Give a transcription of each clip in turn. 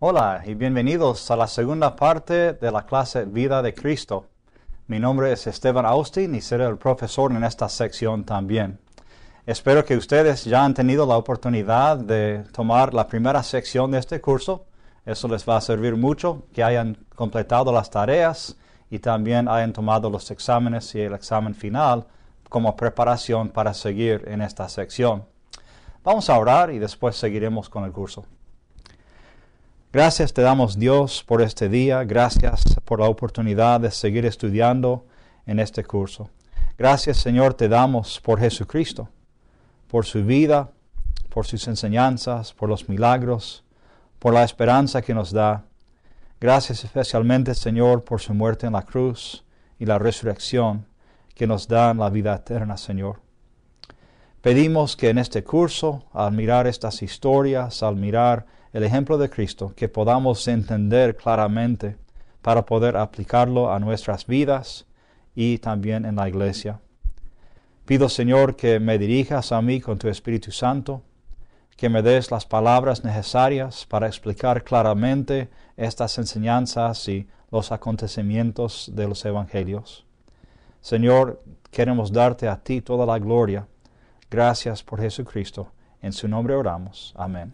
Hola y bienvenidos a la segunda parte de la clase Vida de Cristo. Mi nombre es Esteban Austin y seré el profesor en esta sección también. Espero que ustedes ya han tenido la oportunidad de tomar la primera sección de este curso. Eso les va a servir mucho, que hayan completado las tareas y también hayan tomado los exámenes y el examen final como preparación para seguir en esta sección. Vamos a orar y después seguiremos con el curso. Gracias te damos Dios por este día, gracias por la oportunidad de seguir estudiando en este curso. Gracias Señor te damos por Jesucristo, por su vida, por sus enseñanzas, por los milagros, por la esperanza que nos da. Gracias especialmente Señor por su muerte en la cruz y la resurrección que nos dan la vida eterna Señor. Pedimos que en este curso, al mirar estas historias, al mirar el ejemplo de Cristo que podamos entender claramente para poder aplicarlo a nuestras vidas y también en la iglesia. Pido Señor que me dirijas a mí con tu Espíritu Santo, que me des las palabras necesarias para explicar claramente estas enseñanzas y los acontecimientos de los evangelios. Señor, queremos darte a ti toda la gloria. Gracias por Jesucristo. En su nombre oramos. Amén.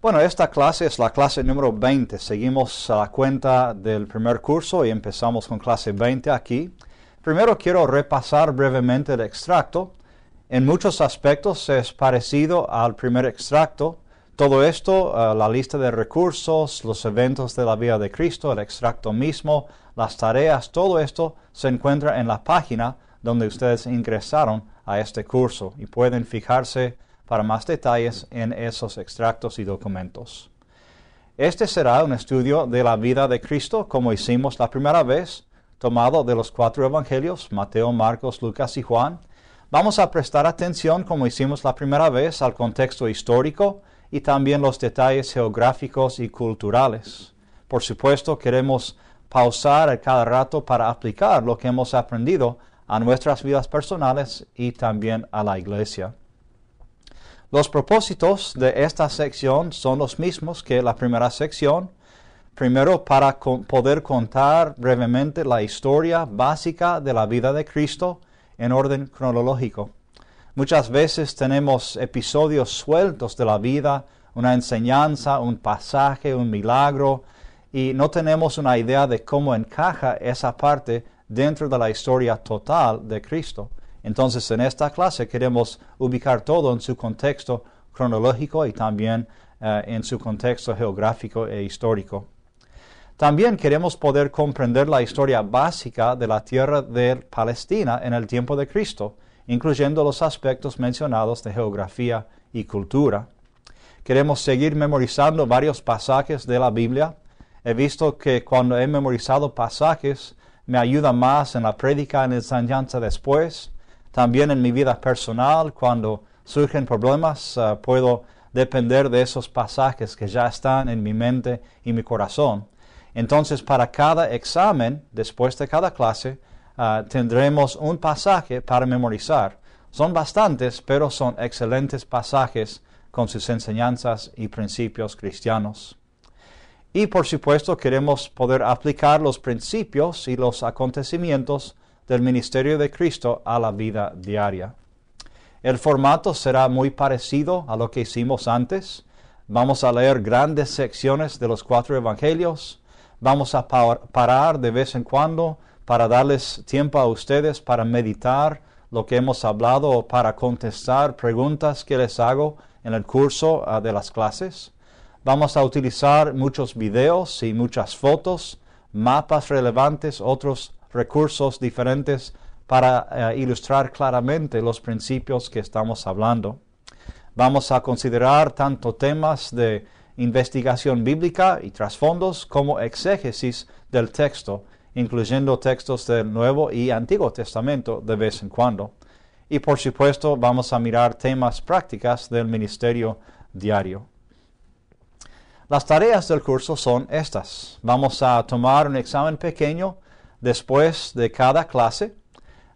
Bueno, esta clase es la clase número 20. Seguimos a la cuenta del primer curso y empezamos con clase 20 aquí. Primero quiero repasar brevemente el extracto. En muchos aspectos es parecido al primer extracto. Todo esto, eh, la lista de recursos, los eventos de la vida de Cristo, el extracto mismo, las tareas, todo esto se encuentra en la página donde ustedes ingresaron a este curso y pueden fijarse para más detalles en esos extractos y documentos. Este será un estudio de la vida de Cristo como hicimos la primera vez, tomado de los cuatro evangelios, Mateo, Marcos, Lucas y Juan. Vamos a prestar atención como hicimos la primera vez al contexto histórico y también los detalles geográficos y culturales. Por supuesto, queremos pausar a cada rato para aplicar lo que hemos aprendido a nuestras vidas personales y también a la iglesia. Los propósitos de esta sección son los mismos que la primera sección. Primero, para poder contar brevemente la historia básica de la vida de Cristo en orden cronológico. Muchas veces tenemos episodios sueltos de la vida, una enseñanza, un pasaje, un milagro, y no tenemos una idea de cómo encaja esa parte dentro de la historia total de Cristo. Entonces, en esta clase queremos ubicar todo en su contexto cronológico y también eh, en su contexto geográfico e histórico. También queremos poder comprender la historia básica de la tierra de Palestina en el tiempo de Cristo, incluyendo los aspectos mencionados de geografía y cultura. Queremos seguir memorizando varios pasajes de la Biblia. He visto que cuando he memorizado pasajes me ayuda más en la prédica, en enseñanza después, también en mi vida personal, cuando surgen problemas, eh, puedo depender de esos pasajes que ya están en mi mente y mi corazón. Entonces, para cada examen, después de cada clase, eh, tendremos un pasaje para memorizar. Son bastantes, pero son excelentes pasajes con sus enseñanzas y principios cristianos. Y por supuesto queremos poder aplicar los principios y los acontecimientos del ministerio de Cristo a la vida diaria. El formato será muy parecido a lo que hicimos antes. Vamos a leer grandes secciones de los cuatro evangelios. Vamos a parar de vez en cuando para darles tiempo a ustedes para meditar lo que hemos hablado o para contestar preguntas que les hago en el curso ah, de las clases. Vamos a utilizar muchos videos y muchas fotos, mapas relevantes, otros recursos diferentes para eh, ilustrar claramente los principios que estamos hablando. Vamos a considerar tanto temas de investigación bíblica y trasfondos como exégesis del texto, incluyendo textos del Nuevo y Antiguo Testamento de vez en cuando. Y por supuesto vamos a mirar temas prácticas del ministerio diario. Las tareas del curso son estas. Vamos a tomar un examen pequeño después de cada clase.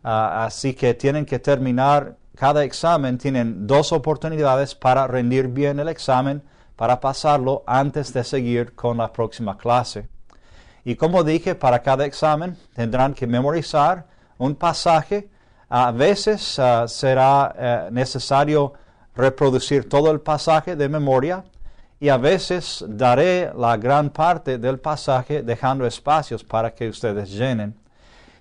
Ah, así que tienen que terminar cada examen, tienen dos oportunidades para rendir bien el examen, para pasarlo antes de seguir con la próxima clase. Y como dije, para cada examen tendrán que memorizar un pasaje. A veces ah, será eh, necesario reproducir todo el pasaje de memoria y a veces daré la gran parte del pasaje dejando espacios para que ustedes llenen.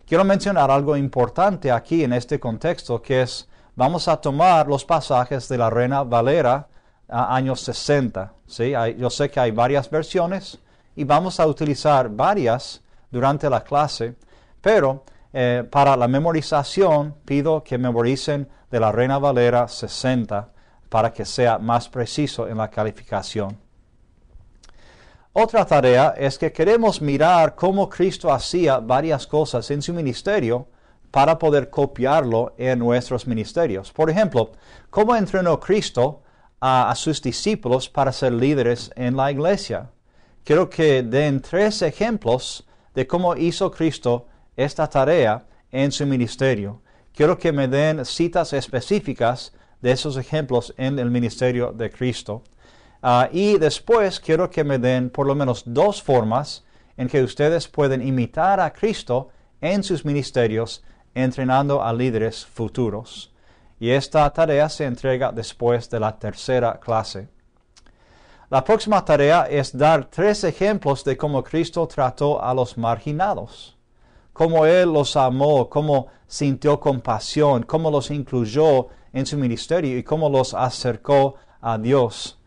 Quiero mencionar algo importante aquí en este contexto que es vamos a tomar los pasajes de la Reina Valera a años 60. ¿sí? yo sé que hay varias versiones y vamos a utilizar varias durante la clase, pero eh, para la memorización pido que memoricen de la Reina Valera 60 para que sea más preciso en la calificación. Otra tarea es que queremos mirar cómo Cristo hacía varias cosas en su ministerio para poder copiarlo en nuestros ministerios. Por ejemplo, cómo entrenó Cristo a, sus discípulos para ser líderes en la iglesia. Quiero que den tres ejemplos de cómo hizo Cristo esta tarea en su ministerio. Quiero que me den citas específicas de esos ejemplos en el ministerio de Cristo. Ah, y después quiero que me den por lo menos dos formas en que ustedes pueden imitar a Cristo en sus ministerios, entrenando a líderes futuros. Y esta tarea se entrega después de la tercera clase. La próxima tarea es dar tres ejemplos de cómo Cristo trató a los marginados, cómo Él los amó, cómo sintió compasión, cómo los incluyó en su ministerio y cómo los acercó a Dios.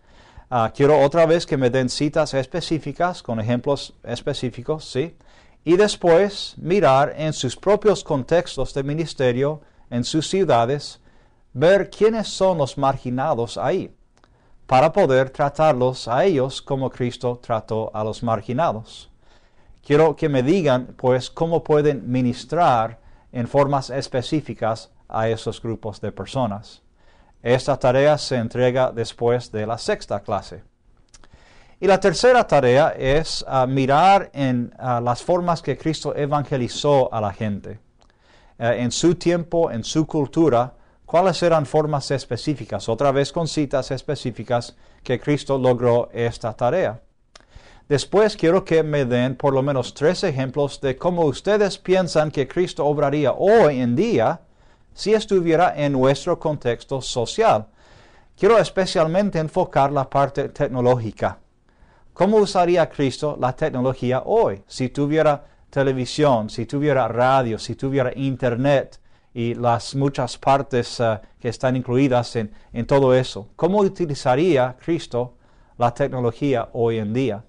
Ah, quiero otra vez que me den citas específicas con ejemplos específicos, ¿sí? Y después mirar en sus propios contextos de ministerio, en sus ciudades, ver quiénes son los marginados ahí, para poder tratarlos a ellos como Cristo trató a los marginados. Quiero que me digan, pues, cómo pueden ministrar en formas específicas a esos grupos de personas. Esta tarea se entrega después de la sexta clase. Y la tercera tarea es ah, mirar en ah, las formas que Cristo evangelizó a la gente. Ah, en su tiempo, en su cultura, cuáles eran formas específicas, otra vez con citas específicas que Cristo logró esta tarea. Después quiero que me den por lo menos tres ejemplos de cómo ustedes piensan que Cristo obraría hoy en día si estuviera en nuestro contexto social. Quiero especialmente enfocar la parte tecnológica. ¿Cómo usaría Cristo la tecnología hoy? Si tuviera televisión, si tuviera radio, si tuviera internet y las muchas partes eh, que están incluidas en, en todo eso, ¿cómo utilizaría Cristo la tecnología hoy en día?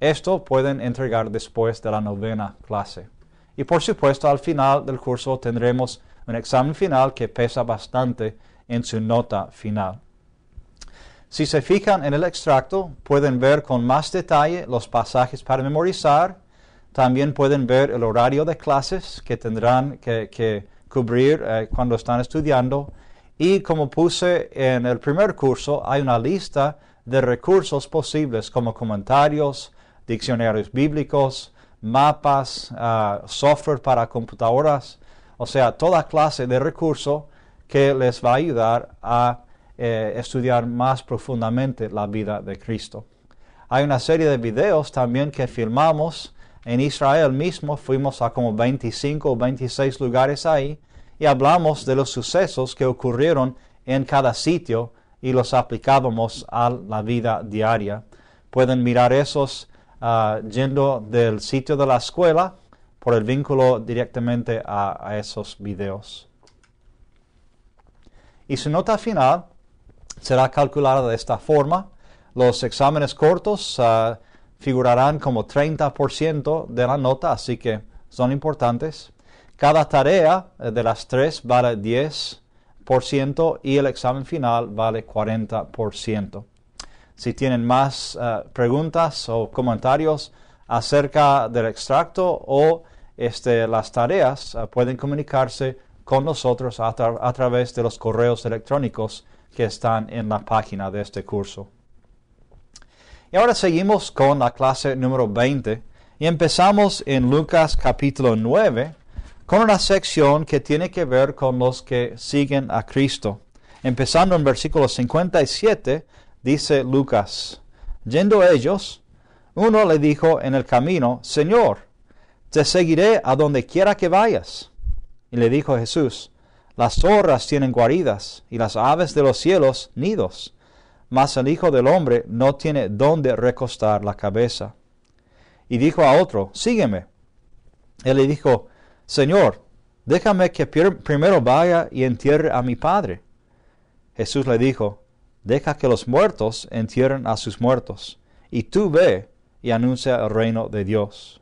Esto pueden entregar después de la novena clase. Y por supuesto, al final del curso tendremos examen final que pesa bastante en su nota final. Si se fijan en el extracto, pueden ver con más detalle los pasajes para memorizar. También pueden ver el horario de clases que tendrán que, cubrir eh, cuando están estudiando. Y como puse en el primer curso, hay una lista de recursos posibles como comentarios, diccionarios bíblicos, mapas, ah, software para computadoras, o sea, toda clase de recursos que les va a ayudar a eh, estudiar más profundamente la vida de Cristo. Hay una serie de videos también que filmamos en Israel mismo, fuimos a como 25 o 26 lugares ahí y hablamos de los sucesos que ocurrieron en cada sitio y los aplicábamos a la vida diaria. Pueden mirar esos ah, yendo del sitio de la escuela por el vínculo directamente a, esos videos. Y su nota final será calculada de esta forma. Los exámenes cortos ah, figurarán como 30% de la nota, así que son importantes. Cada tarea eh, de las tres vale 10% y el examen final vale 40%. Si tienen más ah, preguntas o comentarios acerca del extracto o este, las tareas eh, pueden comunicarse con nosotros a, a, través de los correos electrónicos que están en la página de este curso. Y ahora seguimos con la clase número 20 y empezamos en Lucas capítulo 9 con una sección que tiene que ver con los que siguen a Cristo. Empezando en versículo 57, dice Lucas, yendo ellos, uno le dijo en el camino, Señor, te seguiré a donde quiera que vayas. Y le dijo Jesús, las zorras tienen guaridas y las aves de los cielos nidos, mas el Hijo del Hombre no tiene dónde recostar la cabeza. Y dijo a otro, sígueme. Él le dijo, Señor, déjame que primero vaya y entierre a mi Padre. Jesús le dijo, deja que los muertos entierren a sus muertos, y tú ve y anuncia el reino de Dios.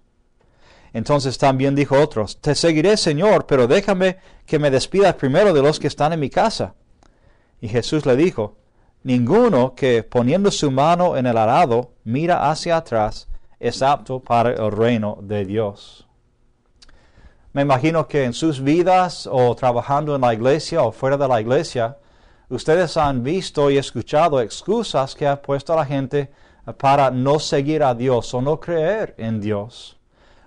Entonces también dijo otros, Te seguiré, Señor, pero déjame que me despidas primero de los que están en mi casa. Y Jesús le dijo, Ninguno que poniendo su mano en el arado mira hacia atrás es apto para el reino de Dios. Me imagino que en sus vidas o trabajando en la iglesia o fuera de la iglesia, ustedes han visto y escuchado excusas que ha puesto a la gente para no seguir a Dios o no creer en Dios.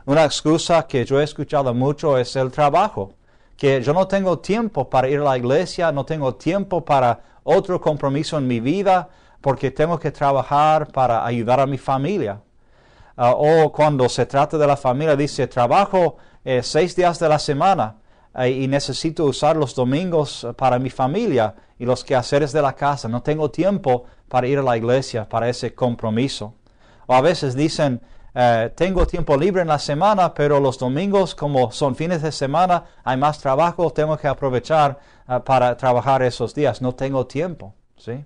Una excusa que yo he escuchado mucho es el trabajo, que yo no tengo tiempo para ir a la iglesia, no tengo tiempo para otro compromiso en mi vida, porque tengo que trabajar para ayudar a mi familia. Ah, o cuando se trata de la familia, dice, trabajo eh, seis días de la semana eh, y necesito usar los domingos para mi familia y los quehaceres de la casa. No tengo tiempo para ir a la iglesia, para ese compromiso. O a veces dicen, eh, tengo tiempo libre en la semana, pero los domingos, como son fines de semana, hay más trabajo, tengo que aprovechar eh, para trabajar esos días. No tengo tiempo. ¿sí?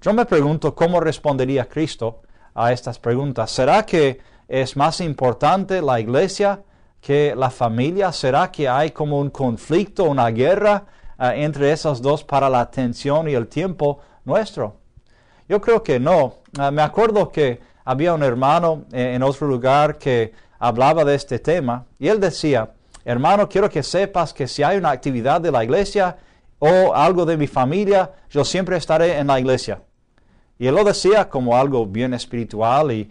Yo me pregunto cómo respondería Cristo a estas preguntas. ¿Será que es más importante la iglesia que la familia? ¿Será que hay como un conflicto, una guerra eh, entre esas dos para la atención y el tiempo nuestro? Yo creo que no. me acuerdo que había un hermano eh, en otro lugar que hablaba de este tema y él decía, hermano, quiero que sepas que si hay una actividad de la iglesia o algo de mi familia, yo siempre estaré en la iglesia. Y él lo decía como algo bien espiritual y,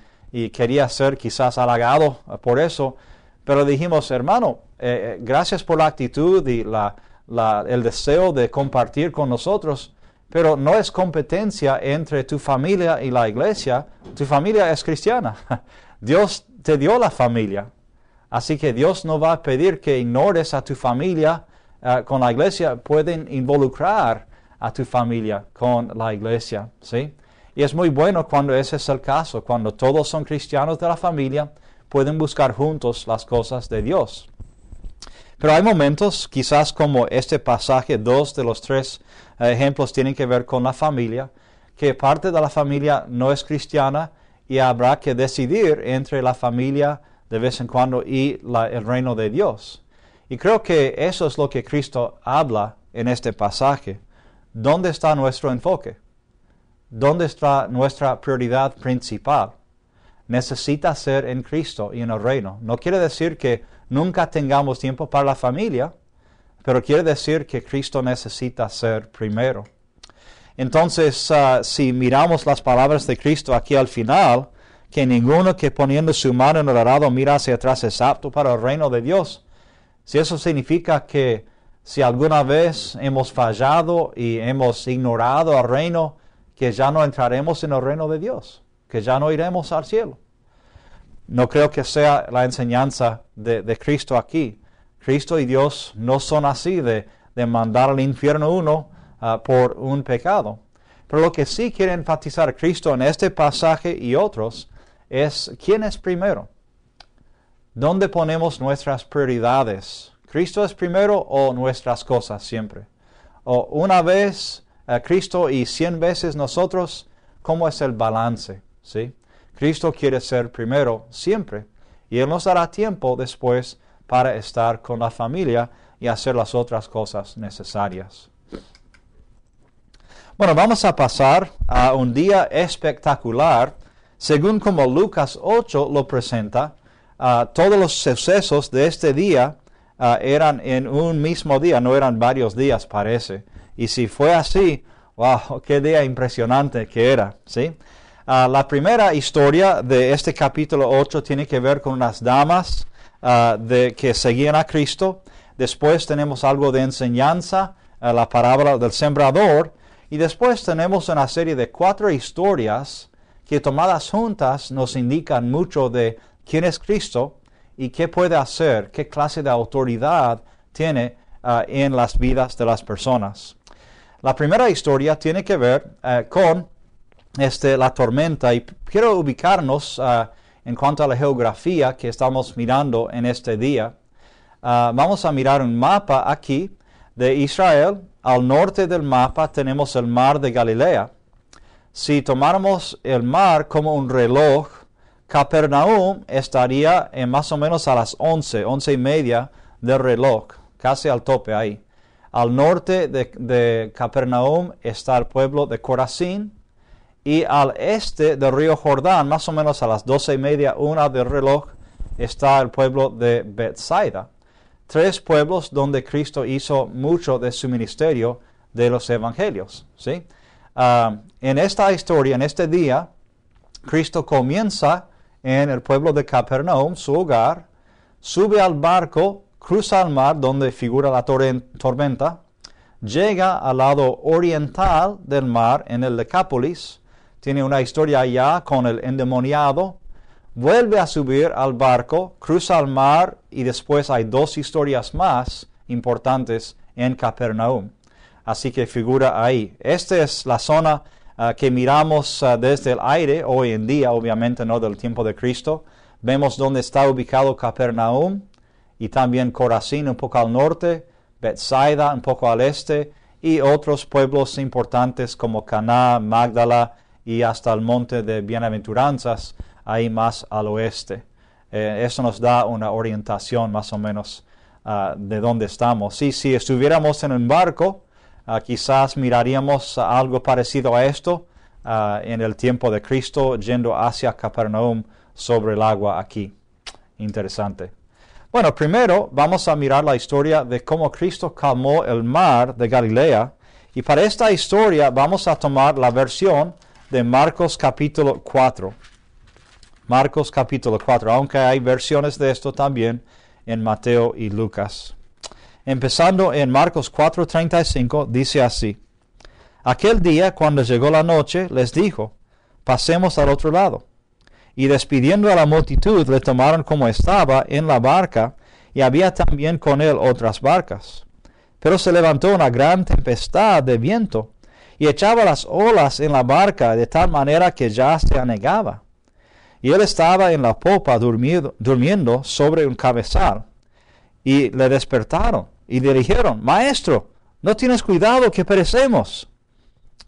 quería ser quizás halagado eh, por eso, pero dijimos, hermano, eh, gracias por la actitud y el deseo de compartir con nosotros, pero no es competencia entre tu familia y la iglesia. Tu familia es cristiana. Dios te dio la familia. Así que Dios no va a pedir que ignores a tu familia eh, con la iglesia. Pueden involucrar a tu familia con la iglesia. ¿sí? Y es muy bueno cuando ese es el caso, cuando todos son cristianos de la familia, pueden buscar juntos las cosas de Dios. Pero hay momentos, quizás como este pasaje, dos de los tres eh, ejemplos tienen que ver con la familia, que parte de la familia no es cristiana y habrá que decidir entre la familia de vez en cuando y el reino de Dios. Y creo que eso es lo que Cristo habla en este pasaje. ¿Dónde está nuestro enfoque? ¿Dónde está nuestra prioridad principal? Necesita ser en Cristo y en el reino. No quiere decir que nunca tengamos tiempo para la familia, pero quiere decir que Cristo necesita ser primero. Entonces, ah, si miramos las palabras de Cristo aquí al final, que ninguno que poniendo su mano en el arado mira hacia atrás es apto para el reino de Dios. Si eso significa que si alguna vez hemos fallado y hemos ignorado al reino, que ya no entraremos en el reino de Dios, que ya no iremos al cielo. No creo que sea la enseñanza de, Cristo aquí. Cristo y Dios no son así de, de mandar al infierno uno ah, por un pecado. Pero lo que sí quiere enfatizar Cristo en este pasaje y otros es quién es primero. ¿Dónde ponemos nuestras prioridades? ¿Cristo es primero o nuestras cosas siempre? ¿O una vez eh, Cristo y cien veces nosotros? ¿Cómo es el balance? ¿Sí? Cristo quiere ser primero siempre y Él nos dará tiempo después para estar con la familia y hacer las otras cosas necesarias. Bueno, vamos a pasar a un día espectacular, según como Lucas 8 lo presenta. Ah, todos los sucesos de este día ah, eran en un mismo día, no eran varios días, parece. Y si fue así, wow, qué día impresionante que era, ¿sí? Ah, la primera historia de este capítulo 8 tiene que ver con las damas ah, de, que seguían a Cristo. Después tenemos algo de enseñanza, ah, la parábola del sembrador. Y después tenemos una serie de cuatro historias que tomadas juntas nos indican mucho de quién es Cristo y qué puede hacer, qué clase de autoridad tiene en las vidas de las personas. La primera historia tiene que ver eh, con este, la tormenta y quiero ubicarnos ah, en cuanto a la geografía que estamos mirando en este día. Ah, vamos a mirar un mapa aquí de Israel. Al norte del mapa tenemos el mar de Galilea. Si tomáramos el mar como un reloj, Capernaum estaría en más o menos a las 11, once y media del reloj, casi al tope ahí. Al norte de, de Capernaum está el pueblo de Corazín, y al este del río Jordán, más o menos a las doce y media, una del reloj, está el pueblo de Bethsaida. Tres pueblos donde Cristo hizo mucho de su ministerio de los evangelios. ¿sí? Ah, en esta historia, en este día, Cristo comienza en el pueblo de Capernaum, su hogar, sube al barco, cruza al mar donde figura la tormenta, llega al lado oriental del mar en el Decápolis, tiene una historia allá con el endemoniado, vuelve a subir al barco, cruza al mar y después hay dos historias más importantes en Capernaum. Así que figura ahí. Esta es la zona ah, que miramos ah, desde el aire hoy en día, obviamente no del tiempo de Cristo. Vemos dónde está ubicado Capernaum y también Corazín un poco al norte, Bethsaida un poco al este y otros pueblos importantes como Caná, Magdala, y hasta el monte de bienaventuranzas, ahí más al oeste. Eh, eso nos da una orientación más o menos ah, de dónde estamos. Y si estuviéramos en un barco, ah, quizás miraríamos algo parecido a esto ah, en el tiempo de Cristo yendo hacia Capernaum sobre el agua aquí. Interesante. Bueno, primero vamos a mirar la historia de cómo Cristo calmó el mar de Galilea. Y para esta historia vamos a tomar la versión de Marcos capítulo 4. Marcos capítulo 4, aunque hay versiones de esto también en Mateo y Lucas. Empezando en Marcos 4:35, dice así, Aquel día, cuando llegó la noche, les dijo, pasemos al otro lado. Y despidiendo a la multitud, le tomaron como estaba en la barca, y había también con él otras barcas. Pero se levantó una gran tempestad de viento, y echaba las olas en la barca de tal manera que ya se anegaba. Y él estaba en la popa durmiendo sobre un cabezal. Y le despertaron y le dijeron, Maestro, no tienes cuidado que perecemos.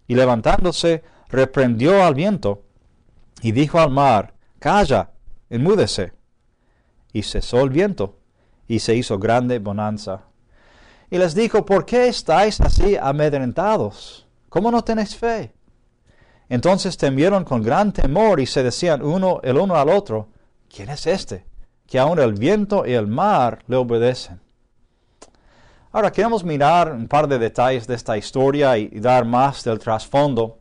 Y levantándose, reprendió al viento y dijo al mar, Calla, enmúdese. Y cesó el viento y se hizo grande bonanza. Y les dijo, ¿por qué estáis así amedrentados? ¿Cómo no tenéis fe? Entonces temieron con gran temor y se decían uno el uno al otro, ¿quién es este? Que aún el viento y el mar le obedecen. Ahora queremos mirar un par de detalles de esta historia y, dar más del trasfondo.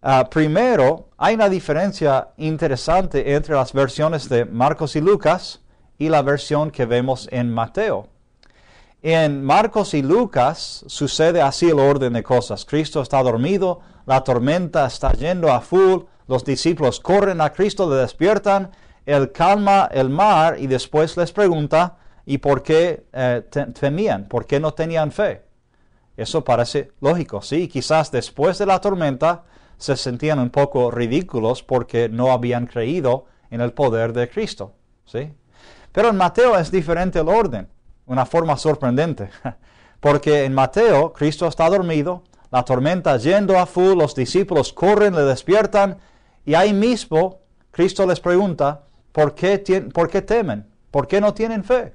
Ah, primero, hay una diferencia interesante entre las versiones de Marcos y Lucas y la versión que vemos en Mateo. En Marcos y Lucas sucede así el orden de cosas. Cristo está dormido, la tormenta está yendo a full, los discípulos corren a Cristo, le despiertan, él calma el mar y después les pregunta, ¿y por qué eh, temían? ¿Por qué no tenían fe? Eso parece lógico, sí. Quizás después de la tormenta se sentían un poco ridículos porque no habían creído en el poder de Cristo, sí. Pero en Mateo es diferente el orden una forma sorprendente. Porque en Mateo, Cristo está dormido, la tormenta yendo a full, los discípulos corren, le despiertan, y ahí mismo Cristo les pregunta, ¿por qué, ¿por qué temen? ¿Por qué no tienen fe?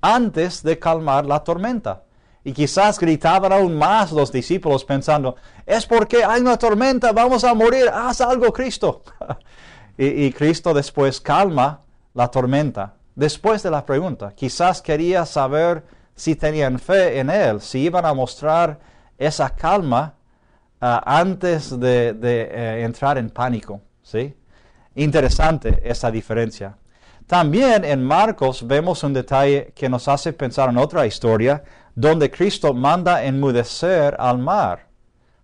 Antes de calmar la tormenta. Y quizás gritaban aún más los discípulos pensando, es porque hay una tormenta, vamos a morir, haz algo Cristo. y, y Cristo después calma la tormenta Después de la pregunta, quizás quería saber si tenían fe en Él, si iban a mostrar esa calma ah, antes de, eh, entrar en pánico. ¿sí? Interesante esa diferencia. También en Marcos vemos un detalle que nos hace pensar en otra historia donde Cristo manda enmudecer al mar,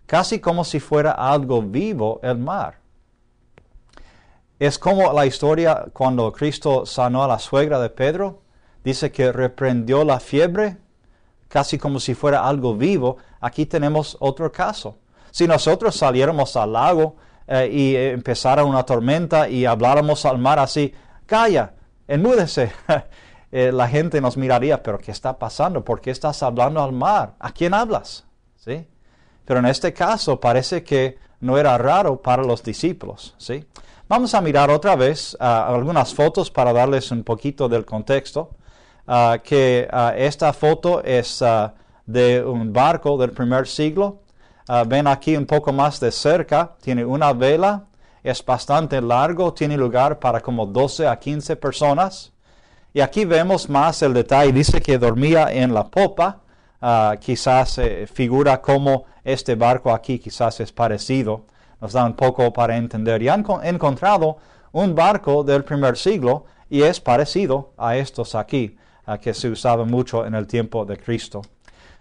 casi como si fuera algo vivo el mar. Es como la historia cuando Cristo sanó a la suegra de Pedro. Dice que reprendió la fiebre, casi como si fuera algo vivo. Aquí tenemos otro caso. Si nosotros saliéramos al lago eh, y empezara una tormenta y habláramos al mar así, calla, enmúdese. Eh, la gente nos miraría, pero ¿qué está pasando? ¿Por qué estás hablando al mar? ¿A quién hablas? ¿Sí? Pero en este caso parece que no era raro para los discípulos. ¿sí? Vamos a mirar otra vez ah, algunas fotos para darles un poquito del contexto. Ah, que ah, esta foto es de un barco del primer siglo. ven aquí un poco más de cerca. Tiene una vela. Es bastante largo. Tiene lugar para como 12 a 15 personas. Y aquí vemos más el detalle. Dice que dormía en la popa. quizás eh, figura como este barco aquí quizás es parecido nos dan un poco para entender. Y han encontrado un barco del primer siglo y es parecido a estos aquí, a que se usaba mucho en el tiempo de Cristo.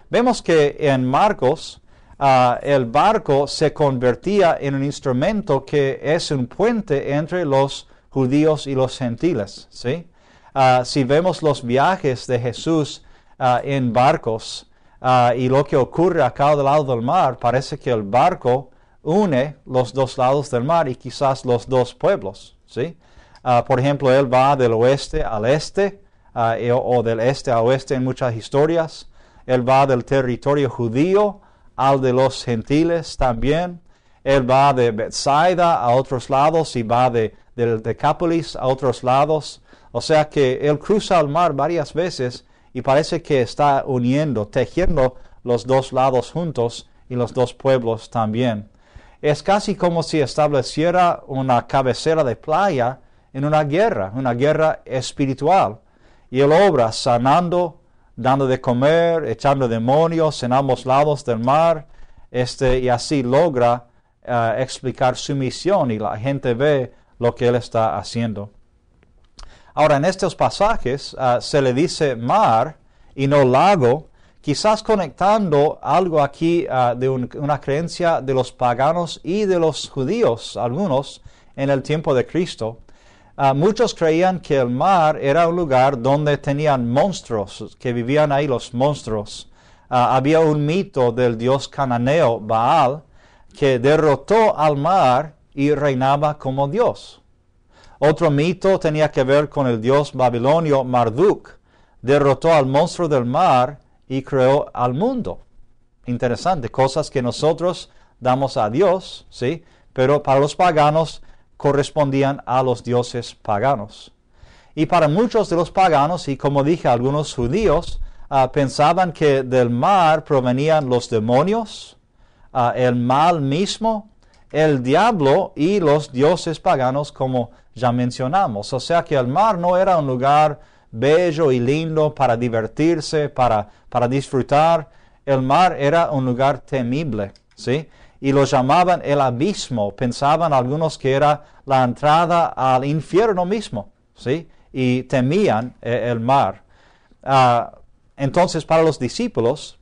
Vemos que en Marcos ah, el barco se convertía en un instrumento que es un puente entre los judíos y los gentiles. Ah, si vemos los viajes de Jesús ah, en barcos y lo que ocurre acá cada lado del mar, parece que el barco une los dos lados del mar y quizás los dos pueblos. ¿sí? Ah, por ejemplo, él va del oeste al este ah, o del este al oeste en muchas historias. Él va del territorio judío al de los gentiles también. Él va de Bethsaida a otros lados y va de, de Decapolis a otros lados. O sea que él cruza el mar varias veces y parece que está uniendo, tejiendo los dos lados juntos y los dos pueblos también. Es casi como si estableciera una cabecera de playa en una guerra, una guerra espiritual. Y él obra sanando, dando de comer, echando demonios en ambos lados del mar, este, y así logra eh, explicar su misión y la gente ve lo que él está haciendo. Ahora, en estos pasajes eh, se le dice mar y no lago, quizás conectando algo aquí ah, de una creencia de los paganos y de los judíos, algunos, en el tiempo de Cristo. Ah, muchos creían que el mar era un lugar donde tenían monstruos, que vivían ahí los monstruos. Ah, había un mito del dios cananeo Baal que derrotó al mar y reinaba como dios. Otro mito tenía que ver con el dios babilonio Marduk. Derrotó al monstruo del mar y creó al mundo. Interesante, cosas que nosotros damos a Dios, ¿sí? Pero para los paganos correspondían a los dioses paganos. Y para muchos de los paganos, y como dije, algunos judíos, ah, pensaban que del mar provenían los demonios, ah, el mal mismo, el diablo y los dioses paganos, como ya mencionamos. O sea que el mar no era un lugar bello y lindo para divertirse, para, disfrutar. El mar era un lugar temible, ¿sí? Y lo llamaban el abismo. Pensaban algunos que era la entrada al infierno mismo, ¿sí? Y temían eh, el mar. Ah, entonces, para los discípulos,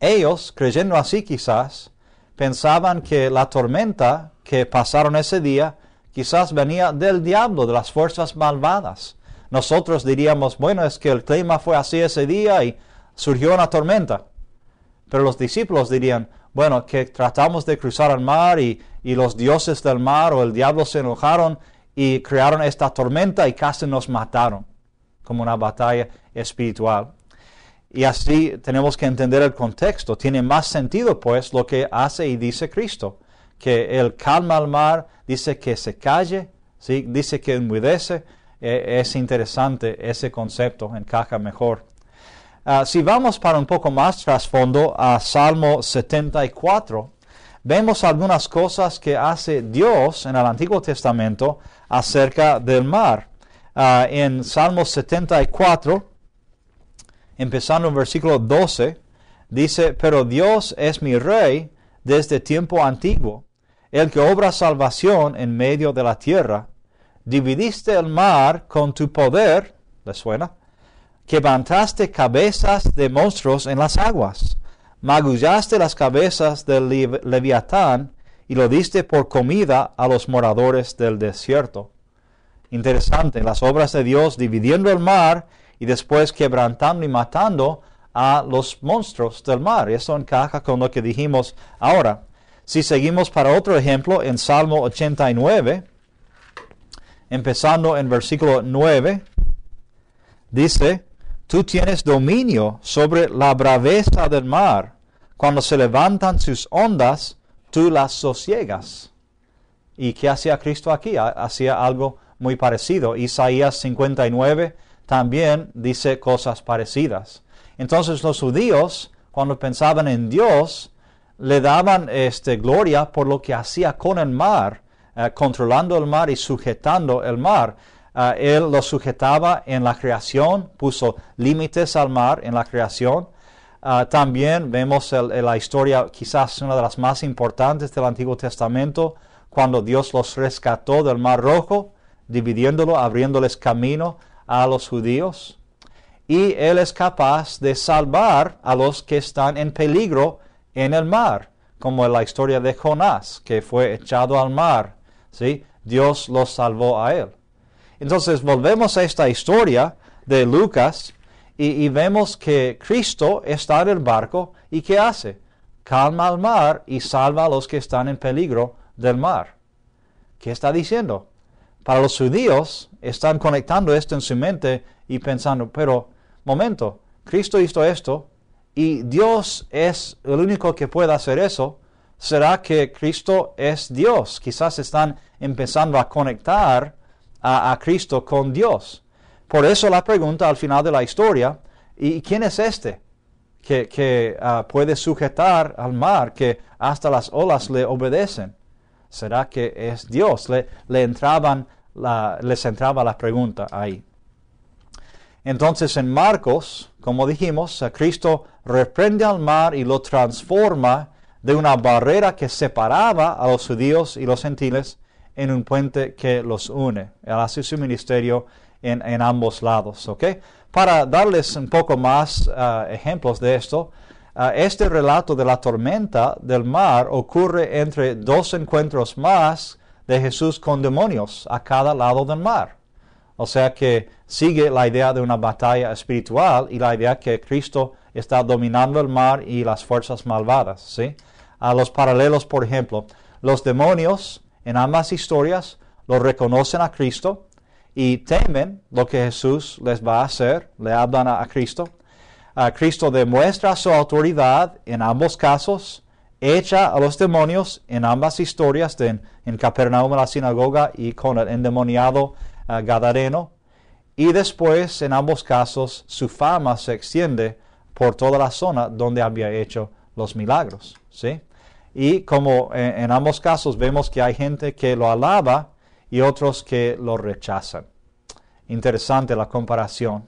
ellos, creyendo así quizás, pensaban que la tormenta que pasaron ese día quizás venía del diablo, de las fuerzas malvadas. Nosotros diríamos, bueno, es que el clima fue así ese día y surgió una tormenta. Pero los discípulos dirían, bueno, que tratamos de cruzar el mar y, los dioses del mar o el diablo se enojaron y crearon esta tormenta y casi nos mataron, como una batalla espiritual. Y así tenemos que entender el contexto. Tiene más sentido, pues, lo que hace y dice Cristo, que Él calma al mar, dice que se calle, ¿sí? dice que enmudece, e, es interesante ese concepto, encaja mejor. Ah, si vamos para un poco más trasfondo a Salmo 74, vemos algunas cosas que hace Dios en el Antiguo Testamento acerca del mar. Ah, en Salmo 74, empezando en versículo 12, dice, pero Dios es mi rey desde tiempo antiguo, el que obra salvación en medio de la tierra dividiste el mar con tu poder, ¿le suena? Quebrantaste cabezas de monstruos en las aguas, magullaste las cabezas del leviatán y lo diste por comida a los moradores del desierto. Interesante, las obras de Dios dividiendo el mar y después quebrantando y matando a los monstruos del mar. Eso encaja con lo que dijimos ahora. Si seguimos para otro ejemplo, en Salmo 89, empezando en versículo 9, dice, tú tienes dominio sobre la braveza del mar. Cuando se levantan sus ondas, tú las sosiegas. ¿Y qué hacía Cristo aquí? Hacía algo muy parecido. Isaías 59 también dice cosas parecidas. Entonces los judíos, cuando pensaban en Dios, le daban este, gloria por lo que hacía con el mar eh, controlando el mar y sujetando el mar. Eh, él lo sujetaba en la creación, puso límites al mar en la creación. Eh, también vemos la historia, quizás una de las más importantes del Antiguo Testamento, cuando Dios los rescató del Mar Rojo, dividiéndolo, abriéndoles camino a los judíos. Y Él es capaz de salvar a los que están en peligro en el mar, como en la historia de Jonás, que fue echado al mar Dios los salvó a él. Entonces volvemos a esta historia de Lucas y, y, vemos que Cristo está en el barco y ¿qué hace? Calma al mar y salva a los que están en peligro del mar. ¿Qué está diciendo? Para los judíos están conectando esto en su mente y pensando, pero momento, Cristo hizo esto y Dios es el único que puede hacer eso. ¿Será que Cristo es Dios? Quizás están empezando a conectar a, Cristo con Dios. Por eso la pregunta al final de la historia, ¿y quién es este que, que ah, puede sujetar al mar, que hasta las olas le obedecen? ¿Será que es Dios? Le, le entraban les entraba la pregunta ahí. Entonces en Marcos, como dijimos, Cristo reprende al mar y lo transforma de una barrera que separaba a los judíos y los gentiles en un puente que los une. Él hace su ministerio en, ambos lados. Para darles un poco más ah, ejemplos de esto, ah, este relato de la tormenta del mar ocurre entre dos encuentros más de Jesús con demonios a cada lado del mar. O sea que sigue la idea de una batalla espiritual y la idea que Cristo está dominando el mar y las fuerzas malvadas. ¿sí? A los paralelos, por ejemplo, los demonios en ambas historias lo reconocen a Cristo y temen lo que Jesús les va a hacer, le hablan a, Cristo. A Cristo demuestra su autoridad en ambos casos, echa a los demonios en ambas historias, en, en, Capernaum la sinagoga y con el endemoniado eh, Gadareno. Y después, en ambos casos, su fama se extiende por toda la zona donde había hecho los milagros. ¿sí? Y como en, ambos casos vemos que hay gente que lo alaba y otros que lo rechazan. Interesante la comparación.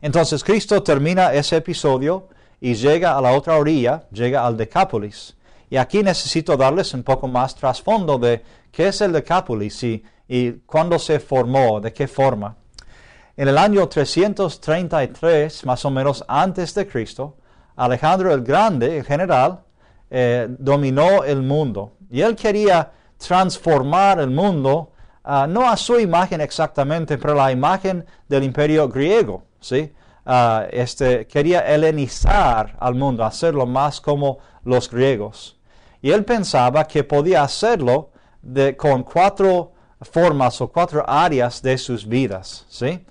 Entonces Cristo termina ese episodio y llega a la otra orilla, llega al Decápolis. Y aquí necesito darles un poco más trasfondo de qué es el Decápolis y, y cuándo se formó, de qué forma. En el año 333, más o menos antes de Cristo, Alejandro el Grande, el general, eh, dominó el mundo. Y él quería transformar el mundo, ah, no a su imagen exactamente, pero la imagen del imperio griego. ¿sí? Ah, este, quería helenizar al mundo, hacerlo más como los griegos. Y él pensaba que podía hacerlo de, con cuatro formas o cuatro áreas de sus vidas. ¿sí?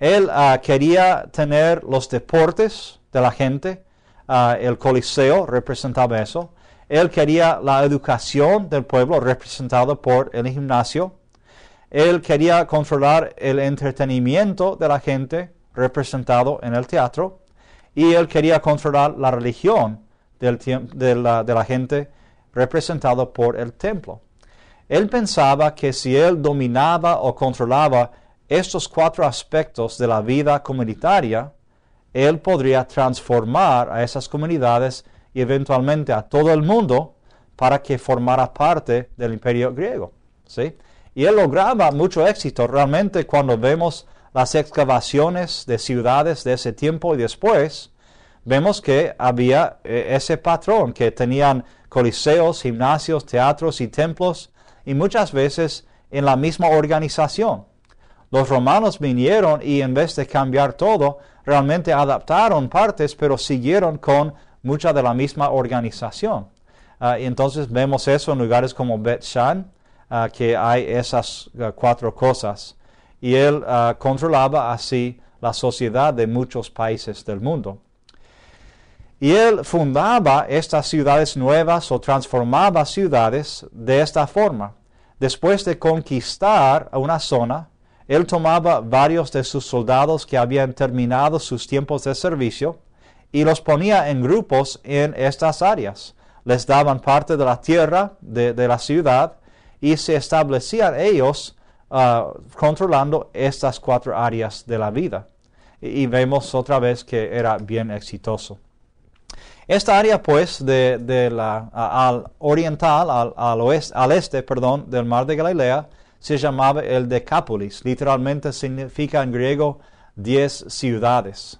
Él ah, quería tener los deportes de la gente, Ah, el Coliseo representaba eso. Él quería la educación del pueblo representado por el gimnasio. Él quería controlar el entretenimiento de la gente representado en el teatro. Y él quería controlar la religión de, la, de la gente representado por el templo. Él pensaba que si él dominaba o controlaba estos cuatro aspectos de la vida comunitaria, él podría transformar a esas comunidades y eventualmente a todo el mundo para que formara parte del imperio griego. ¿sí? Y él lograba mucho éxito. Realmente cuando vemos las excavaciones de ciudades de ese tiempo y después, vemos que había eh, ese patrón, que tenían coliseos, gimnasios, teatros y templos, y muchas veces en la misma organización. Los romanos vinieron y en vez de cambiar todo, realmente adaptaron partes, pero siguieron con mucha de la misma organización. Ah, y entonces vemos eso en lugares como Bet Shan, ah, que hay esas ah, cuatro cosas. Y él controlaba así la sociedad de muchos países del mundo. Y él fundaba estas ciudades nuevas o transformaba ciudades de esta forma. Después de conquistar una zona, él tomaba varios de sus soldados que habían terminado sus tiempos de servicio y los ponía en grupos en estas áreas. Les daban parte de la tierra de, la ciudad y se establecían ellos ah, controlando estas cuatro áreas de la vida. Y, vemos otra vez que era bien exitoso. Esta área, pues, de, al oriental, al, oeste, al este perdón, del mar de Galilea, se llamaba el Decápolis. Literalmente significa en griego diez ciudades.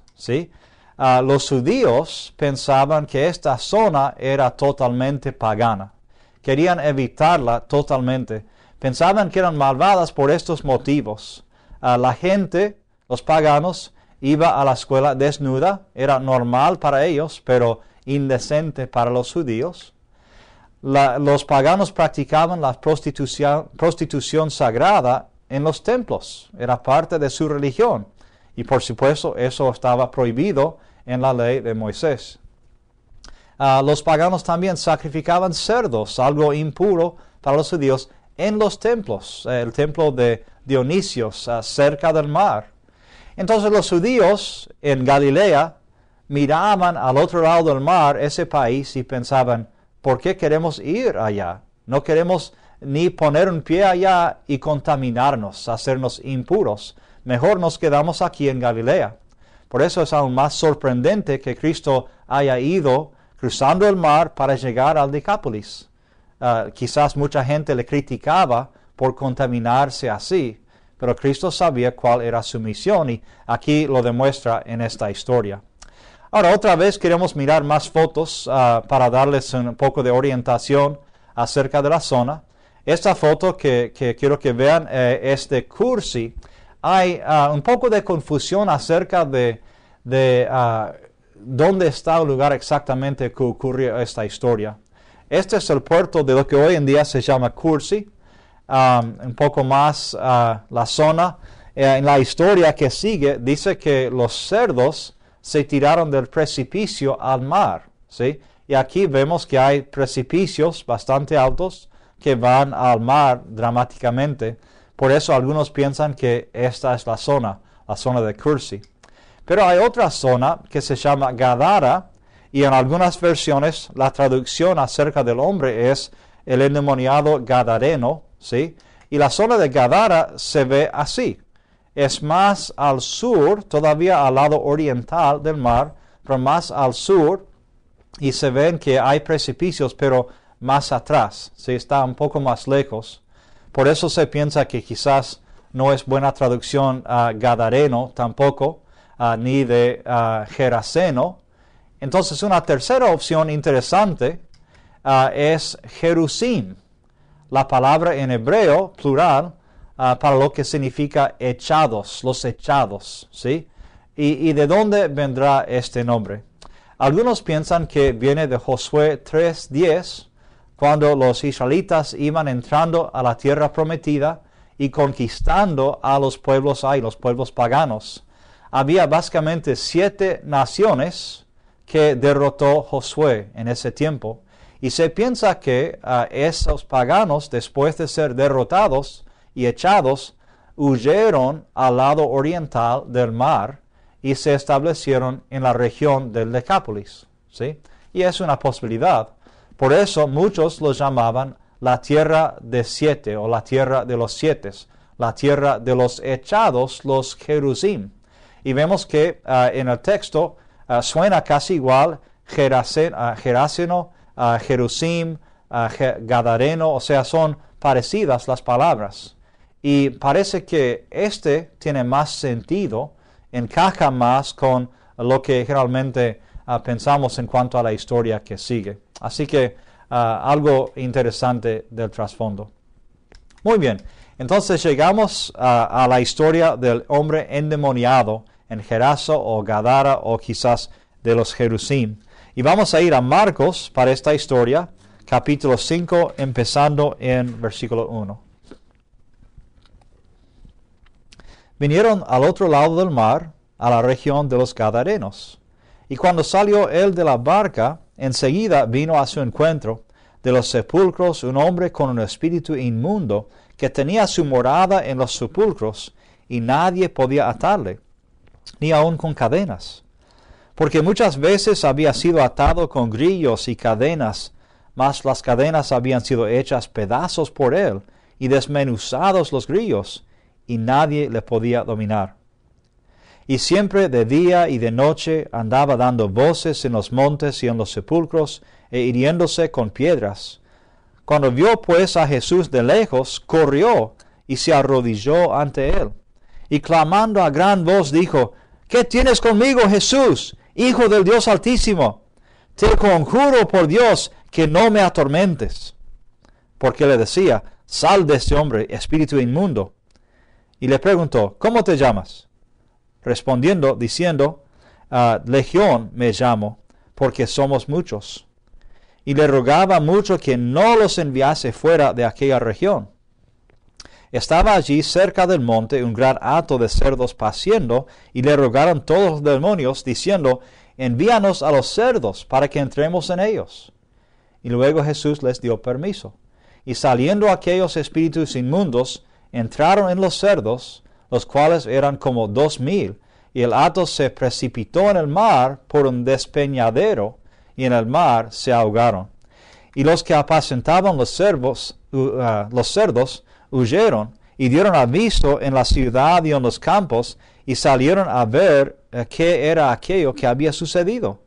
Ah, los judíos pensaban que esta zona era totalmente pagana. Querían evitarla totalmente. Pensaban que eran malvadas por estos motivos. Ah, la gente, los paganos, iba a la escuela desnuda. Era normal para ellos, pero indecente para los judíos los paganos practicaban la prostitución, sagrada en los templos, era parte de su religión. Y por supuesto eso estaba prohibido en la ley de Moisés. Ah, los paganos también sacrificaban cerdos, algo impuro para los judíos, en los templos, eh, el templo de Dionisios, cerca del mar. Entonces los judíos en Galilea miraban al otro lado del mar ese país y pensaban, ¿Por qué queremos ir allá? No queremos ni poner un pie allá y contaminarnos, hacernos impuros. Mejor nos quedamos aquí en Galilea. Por eso es aún más sorprendente que Cristo haya ido cruzando el mar para llegar al Decápolis. Ah, quizás mucha gente le criticaba por contaminarse así, pero Cristo sabía cuál era su misión y aquí lo demuestra en esta historia. Ahora, otra vez queremos mirar más fotos ah, para darles un poco de orientación acerca de la zona. Esta foto que, quiero que vean eh, es de Cursi. Hay ah, un poco de confusión acerca de, ah, dónde está el lugar exactamente que ocurrió esta historia. Este es el puerto de lo que hoy en día se llama Cursi, un poco más la zona. Eh, en la historia que sigue dice que los cerdos se tiraron del precipicio al mar. ¿sí? Y aquí vemos que hay precipicios bastante altos que van al mar dramáticamente. Por eso algunos piensan que esta es la zona, la zona de Cursi. Pero hay otra zona que se llama Gadara y en algunas versiones la traducción acerca del hombre es el endemoniado Gadareno, ¿sí? Y la zona de Gadara se ve así es más al sur, todavía al lado oriental del mar, pero más al sur, y se ven que hay precipicios, pero más atrás, se está un poco más lejos. Por eso se piensa que quizás no es buena traducción a Gadareno tampoco, ni de Geraseno. Entonces una tercera opción interesante es Jerusín. La palabra en hebreo, plural, Ah, para lo que significa echados, los echados, ¿sí? ¿Y, de dónde vendrá este nombre? Algunos piensan que viene de Josué 3.10, cuando los israelitas iban entrando a la tierra prometida y conquistando a los pueblos ahí, los pueblos paganos. Había básicamente siete naciones que derrotó Josué en ese tiempo. Y se piensa que a ah, esos paganos, después de ser derrotados, y echados, huyeron al lado oriental del mar y se establecieron en la región del Decápolis. ¿sí? Y es una posibilidad. Por eso muchos los llamaban la tierra de siete o la tierra de los siete, la tierra de los echados, los gerusim. Y vemos que ah, en el texto ah, suena casi igual ah, Geraseno, uh, Gadareno, o sea, son parecidas las palabras. Y parece que este tiene más sentido, encaja más con lo que generalmente ah, pensamos en cuanto a la historia que sigue. Así que ah, algo interesante del trasfondo. Muy bien, entonces llegamos ah, a la historia del hombre endemoniado en Geraso o Gadara o quizás de los Jerusín. Y vamos a ir a Marcos para esta historia, capítulo 5, empezando en versículo 1. vinieron al otro lado del mar, a la región de los Gadarenos. Y cuando salió él de la barca, enseguida vino a su encuentro de los sepulcros un hombre con un espíritu inmundo que tenía su morada en los sepulcros, y nadie podía atarle, ni aun con cadenas, porque muchas veces había sido atado con grillos y cadenas, mas las cadenas habían sido hechas pedazos por él, y desmenuzados los grillos, y nadie le podía dominar. Y siempre de día y de noche andaba dando voces en los montes y en los sepulcros, e hiriéndose con piedras. Cuando vio pues a Jesús de lejos, corrió y se arrodilló ante él, y clamando a gran voz dijo, ¿Qué tienes conmigo, Jesús, Hijo del Dios Altísimo? Te conjuro por Dios que no me atormentes. Porque le decía, sal de este hombre, espíritu inmundo y le preguntó, ¿cómo te llamas? Respondiendo, diciendo, ah, Legión me llamo, porque somos muchos. Y le rogaba mucho que no los enviase fuera de aquella región. Estaba allí cerca del monte un gran hato de cerdos paciendo, y le rogaron todos los demonios, diciendo, envíanos a los cerdos para que entremos en ellos. Y luego Jesús les dio permiso. Y saliendo aquellos espíritus inmundos, entraron en los cerdos, los cuales eran como dos mil, y el hato se precipitó en el mar por un despeñadero, y en el mar se ahogaron. Y los que apacentaban los, cervos, uh, uh, los cerdos huyeron y dieron aviso en la ciudad y en los campos, y salieron a ver eh, qué era aquello que había sucedido.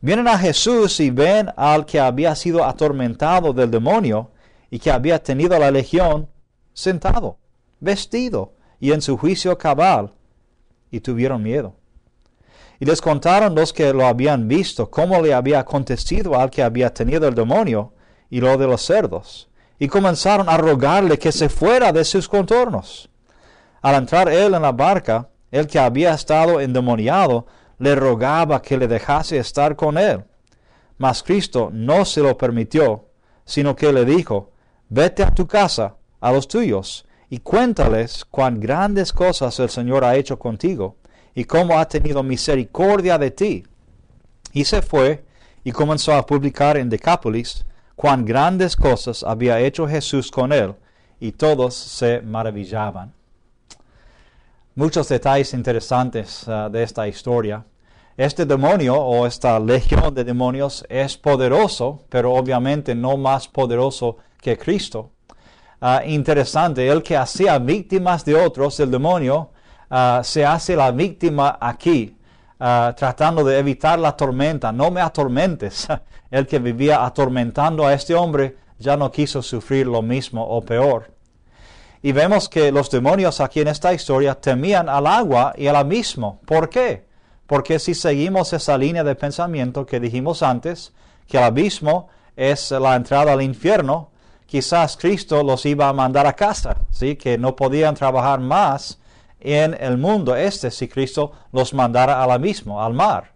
Vienen a Jesús y ven al que había sido atormentado del demonio y que había tenido la legión sentado, vestido y en su juicio cabal, y tuvieron miedo. Y les contaron los que lo habían visto cómo le había acontecido al que había tenido el demonio y lo de los cerdos, y comenzaron a rogarle que se fuera de sus contornos. Al entrar él en la barca, el que había estado endemoniado le rogaba que le dejase estar con él. Mas Cristo no se lo permitió, sino que le dijo, vete a tu casa a los tuyos, y cuéntales cuán grandes cosas el Señor ha hecho contigo, y cómo ha tenido misericordia de ti. Y se fue, y comenzó a publicar en Decápolis cuán grandes cosas había hecho Jesús con él, y todos se maravillaban. Muchos detalles interesantes uh, de esta historia. Este demonio o esta legión de demonios es poderoso, pero obviamente no más poderoso que Cristo. Ah, interesante. El que hacía víctimas de otros, el demonio, ah, se hace la víctima aquí, ah, tratando de evitar la tormenta. No me atormentes. el que vivía atormentando a este hombre ya no quiso sufrir lo mismo o peor. Y vemos que los demonios aquí en esta historia temían al agua y al abismo. ¿Por qué? Porque si seguimos esa línea de pensamiento que dijimos antes, que el abismo es la entrada al infierno, quizás Cristo los iba a mandar a casa, ¿sí? que no podían trabajar más en el mundo este si Cristo los mandara al abismo, al mar.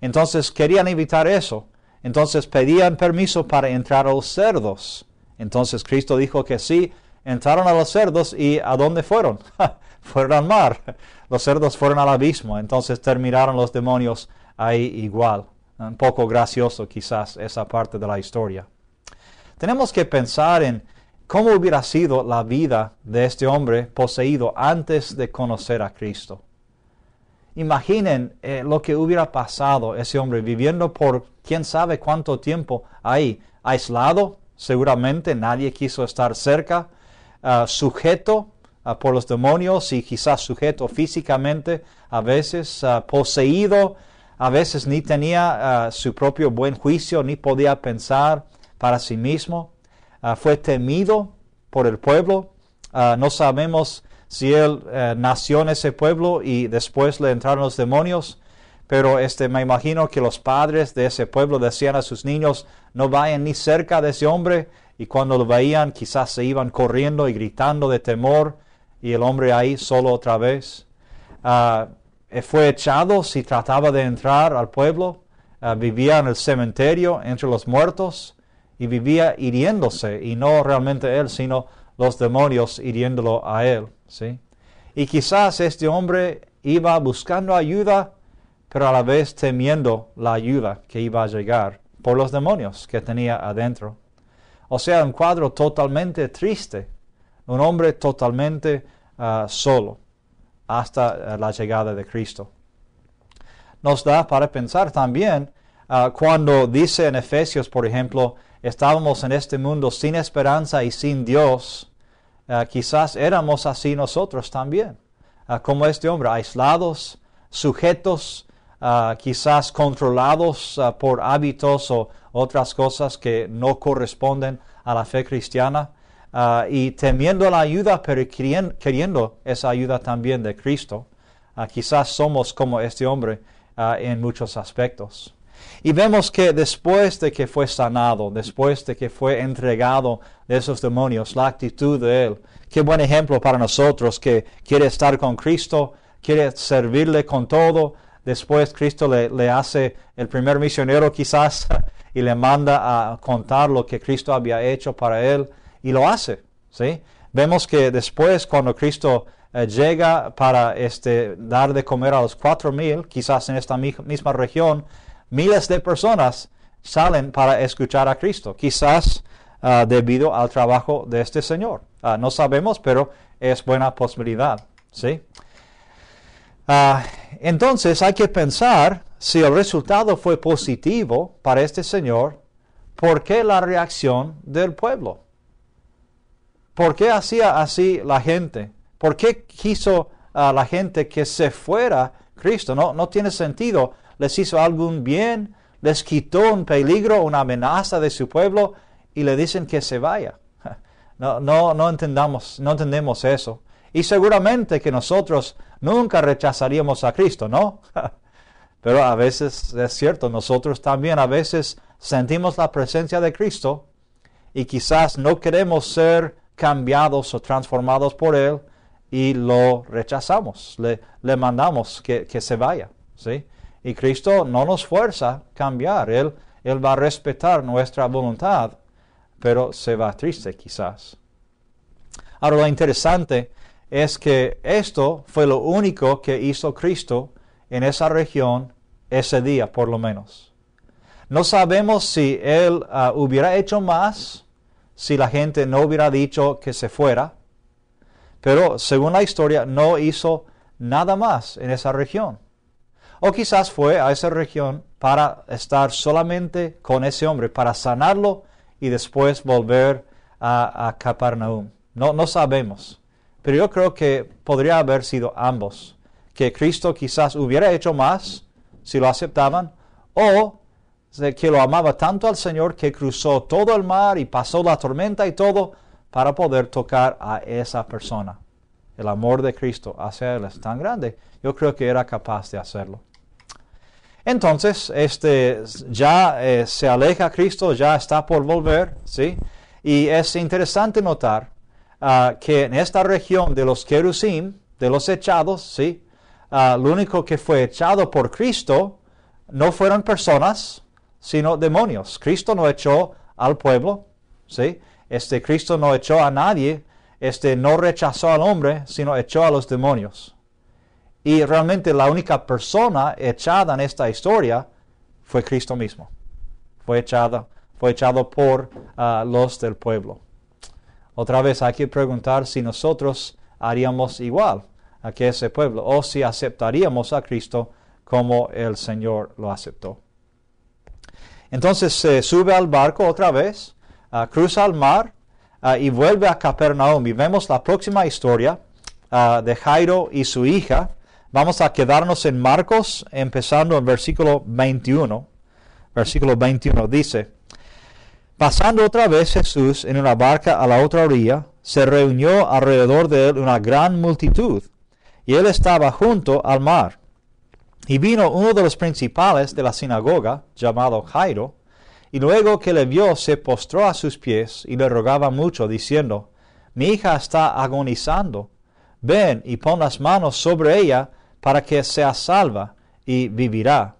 Entonces querían evitar eso. Entonces pedían permiso para entrar a los cerdos. Entonces Cristo dijo que sí, entraron a los cerdos y ¿a dónde fueron? fueron al mar. Los cerdos fueron al abismo. Entonces terminaron los demonios ahí igual. Un poco gracioso quizás esa parte de la historia. Tenemos que pensar en cómo hubiera sido la vida de este hombre poseído antes de conocer a Cristo. Imaginen eh, lo que hubiera pasado ese hombre viviendo por quién sabe cuánto tiempo ahí, aislado, seguramente nadie quiso estar cerca, ah, sujeto ah, por los demonios y quizás sujeto físicamente, a veces ah, poseído, a veces ni tenía su propio buen juicio, ni podía pensar para sí mismo. Ah, fue temido por el pueblo. Ah, no sabemos si él eh, nació en ese pueblo y después le entraron los demonios. Pero este, me imagino que los padres de ese pueblo decían a sus niños, no vayan ni cerca de ese hombre. Y cuando lo veían, quizás se iban corriendo y gritando de temor. Y el hombre ahí solo otra vez. Ah, eh, fue echado si trataba de entrar al pueblo, vivía en el cementerio entre los muertos, y vivía hiriéndose y no realmente él, sino los demonios hiriéndolo a él. ¿sí? Y quizás este hombre iba buscando ayuda, pero a la vez temiendo la ayuda que iba a llegar por los demonios que tenía adentro. O sea, un cuadro totalmente triste, un hombre totalmente ah, solo hasta ah, la llegada de Cristo. Nos da para pensar también ah, cuando dice en Efesios, por ejemplo, estábamos en este mundo sin esperanza y sin Dios, eh, quizás éramos así nosotros también, eh, como este hombre, aislados, sujetos, eh, quizás controlados por hábitos o otras cosas que no corresponden a la fe cristiana. y temiendo la ayuda, pero queriendo esa ayuda también de Cristo, quizás somos como este hombre en muchos aspectos. Y vemos que después de que fue sanado, después de que fue entregado de esos demonios, la actitud de él, qué buen ejemplo para nosotros que quiere estar con Cristo, quiere servirle con todo. Después Cristo le, hace el primer misionero quizás y le manda a contar lo que Cristo había hecho para él y lo hace. ¿sí? Vemos que después cuando Cristo eh, llega para este, dar de comer a los cuatro mil, quizás en esta misma región, miles de personas salen para escuchar a Cristo, quizás ah, debido al trabajo de este Señor. Ah, no sabemos, pero es buena posibilidad. ¿sí? Ah, entonces hay que pensar si el resultado fue positivo para este Señor, ¿por qué la reacción del pueblo? ¿Por qué hacía así la gente? ¿Por qué quiso a la gente que se fuera Cristo? No, no tiene sentido les hizo algún bien, les quitó un peligro, una amenaza de su pueblo y le dicen que se vaya. No, no, no, entendamos, no entendemos eso. Y seguramente que nosotros nunca rechazaríamos a Cristo, ¿no? Pero a veces es cierto, nosotros también a veces sentimos la presencia de Cristo y quizás no queremos ser cambiados o transformados por Él y lo rechazamos, le, le mandamos que, que se vaya, ¿sí? Y Cristo no nos fuerza a cambiar, Él, Él va a respetar nuestra voluntad, pero se va triste quizás. Ahora lo interesante es que esto fue lo único que hizo Cristo en esa región ese día, por lo menos. No sabemos si Él ah, hubiera hecho más, si la gente no hubiera dicho que se fuera, pero según la historia no hizo nada más en esa región. O quizás fue a esa región para estar solamente con ese hombre, para sanarlo y después volver a, Capernaum. No, no sabemos. Pero yo creo que podría haber sido ambos. Que Cristo quizás hubiera hecho más si lo aceptaban, o que lo amaba tanto al Señor que cruzó todo el mar y pasó la tormenta y todo para poder tocar a esa persona. El amor de Cristo hacia él es tan grande. Yo creo que era capaz de hacerlo. Entonces, este, ya eh, se aleja Cristo, ya está por volver, ¿sí? Y es interesante notar ah, que en esta región de los querusim, de los echados, ¿sí? Ah, lo único que fue echado por Cristo no fueron personas, sino demonios. Cristo no echó al pueblo, ¿sí? Este Cristo no echó a nadie, este no rechazó al hombre, sino echó a los demonios. Y realmente la única persona echada en esta historia fue Cristo mismo. Fue fue echado por ah, los del pueblo. Otra vez hay que preguntar si nosotros haríamos igual a que ese pueblo o si aceptaríamos a Cristo como el Señor lo aceptó. Entonces se sube al barco otra vez, ah, cruza el mar ah, y vuelve a Capernaum. Y vemos la próxima historia de Jairo y su hija. Vamos a quedarnos en Marcos, empezando en versículo 21. Versículo 21 dice, Pasando otra vez Jesús en una barca a la otra orilla, se reunió alrededor de él una gran multitud, y él estaba junto al mar. Y vino uno de los principales de la sinagoga, llamado Jairo, y luego que le vio se postró a sus pies y le rogaba mucho, diciendo, Mi hija está agonizando, ven y pon las manos sobre ella para que sea salva y vivirá.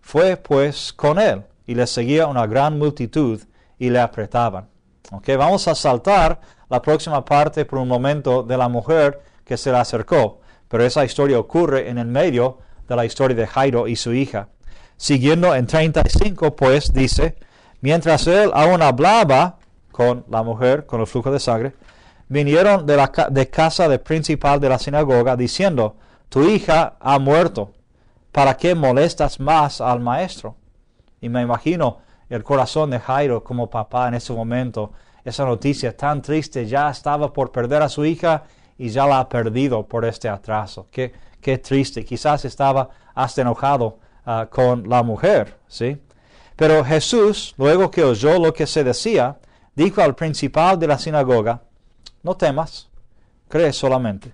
Fue pues con él y le seguía una gran multitud y le apretaban. Okay, vamos a saltar la próxima parte por un momento de la mujer que se le acercó, pero esa historia ocurre en el medio de la historia de Jairo y su hija. Siguiendo en 35, pues dice, mientras él aún hablaba con la mujer, con el flujo de sangre, vinieron de, la, de casa del principal de la sinagoga diciendo, tu hija ha muerto, ¿para qué molestas más al maestro? Y me imagino el corazón de Jairo como papá en ese momento, esa noticia tan triste, ya estaba por perder a su hija y ya la ha perdido por este atraso. Qué, qué triste, quizás estaba hasta enojado ah, con la mujer, ¿sí? Pero Jesús, luego que oyó lo que se decía, dijo al principal de la sinagoga, no temas, cree solamente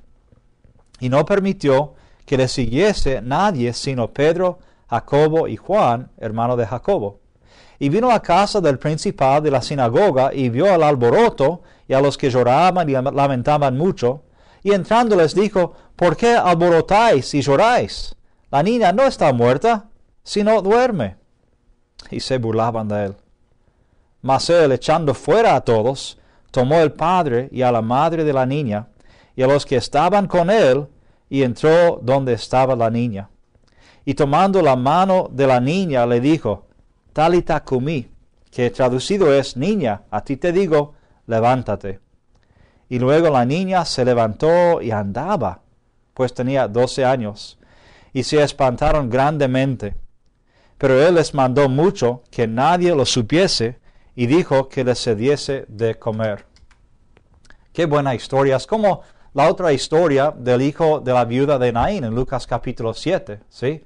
y no permitió que le siguiese nadie sino Pedro, Jacobo y Juan, hermano de Jacobo. Y vino a casa del principal de la sinagoga y vio al alboroto y a los que lloraban y lamentaban mucho, y entrando les dijo, ¿por qué alborotáis y lloráis? La niña no está muerta, sino duerme. Y se burlaban de él. Mas él, echando fuera a todos, tomó el padre y a la madre de la niña, y a los que estaban con él, y entró donde estaba la niña. Y tomando la mano de la niña le dijo, Talita cumí, que traducido es niña, a ti te digo, levántate. Y luego la niña se levantó y andaba, pues tenía doce años, y se espantaron grandemente. Pero él les mandó mucho que nadie lo supiese, y dijo que les cediese de comer. Qué buena historia. Es como la otra historia del hijo de la viuda de Naín en Lucas capítulo 7, ¿sí?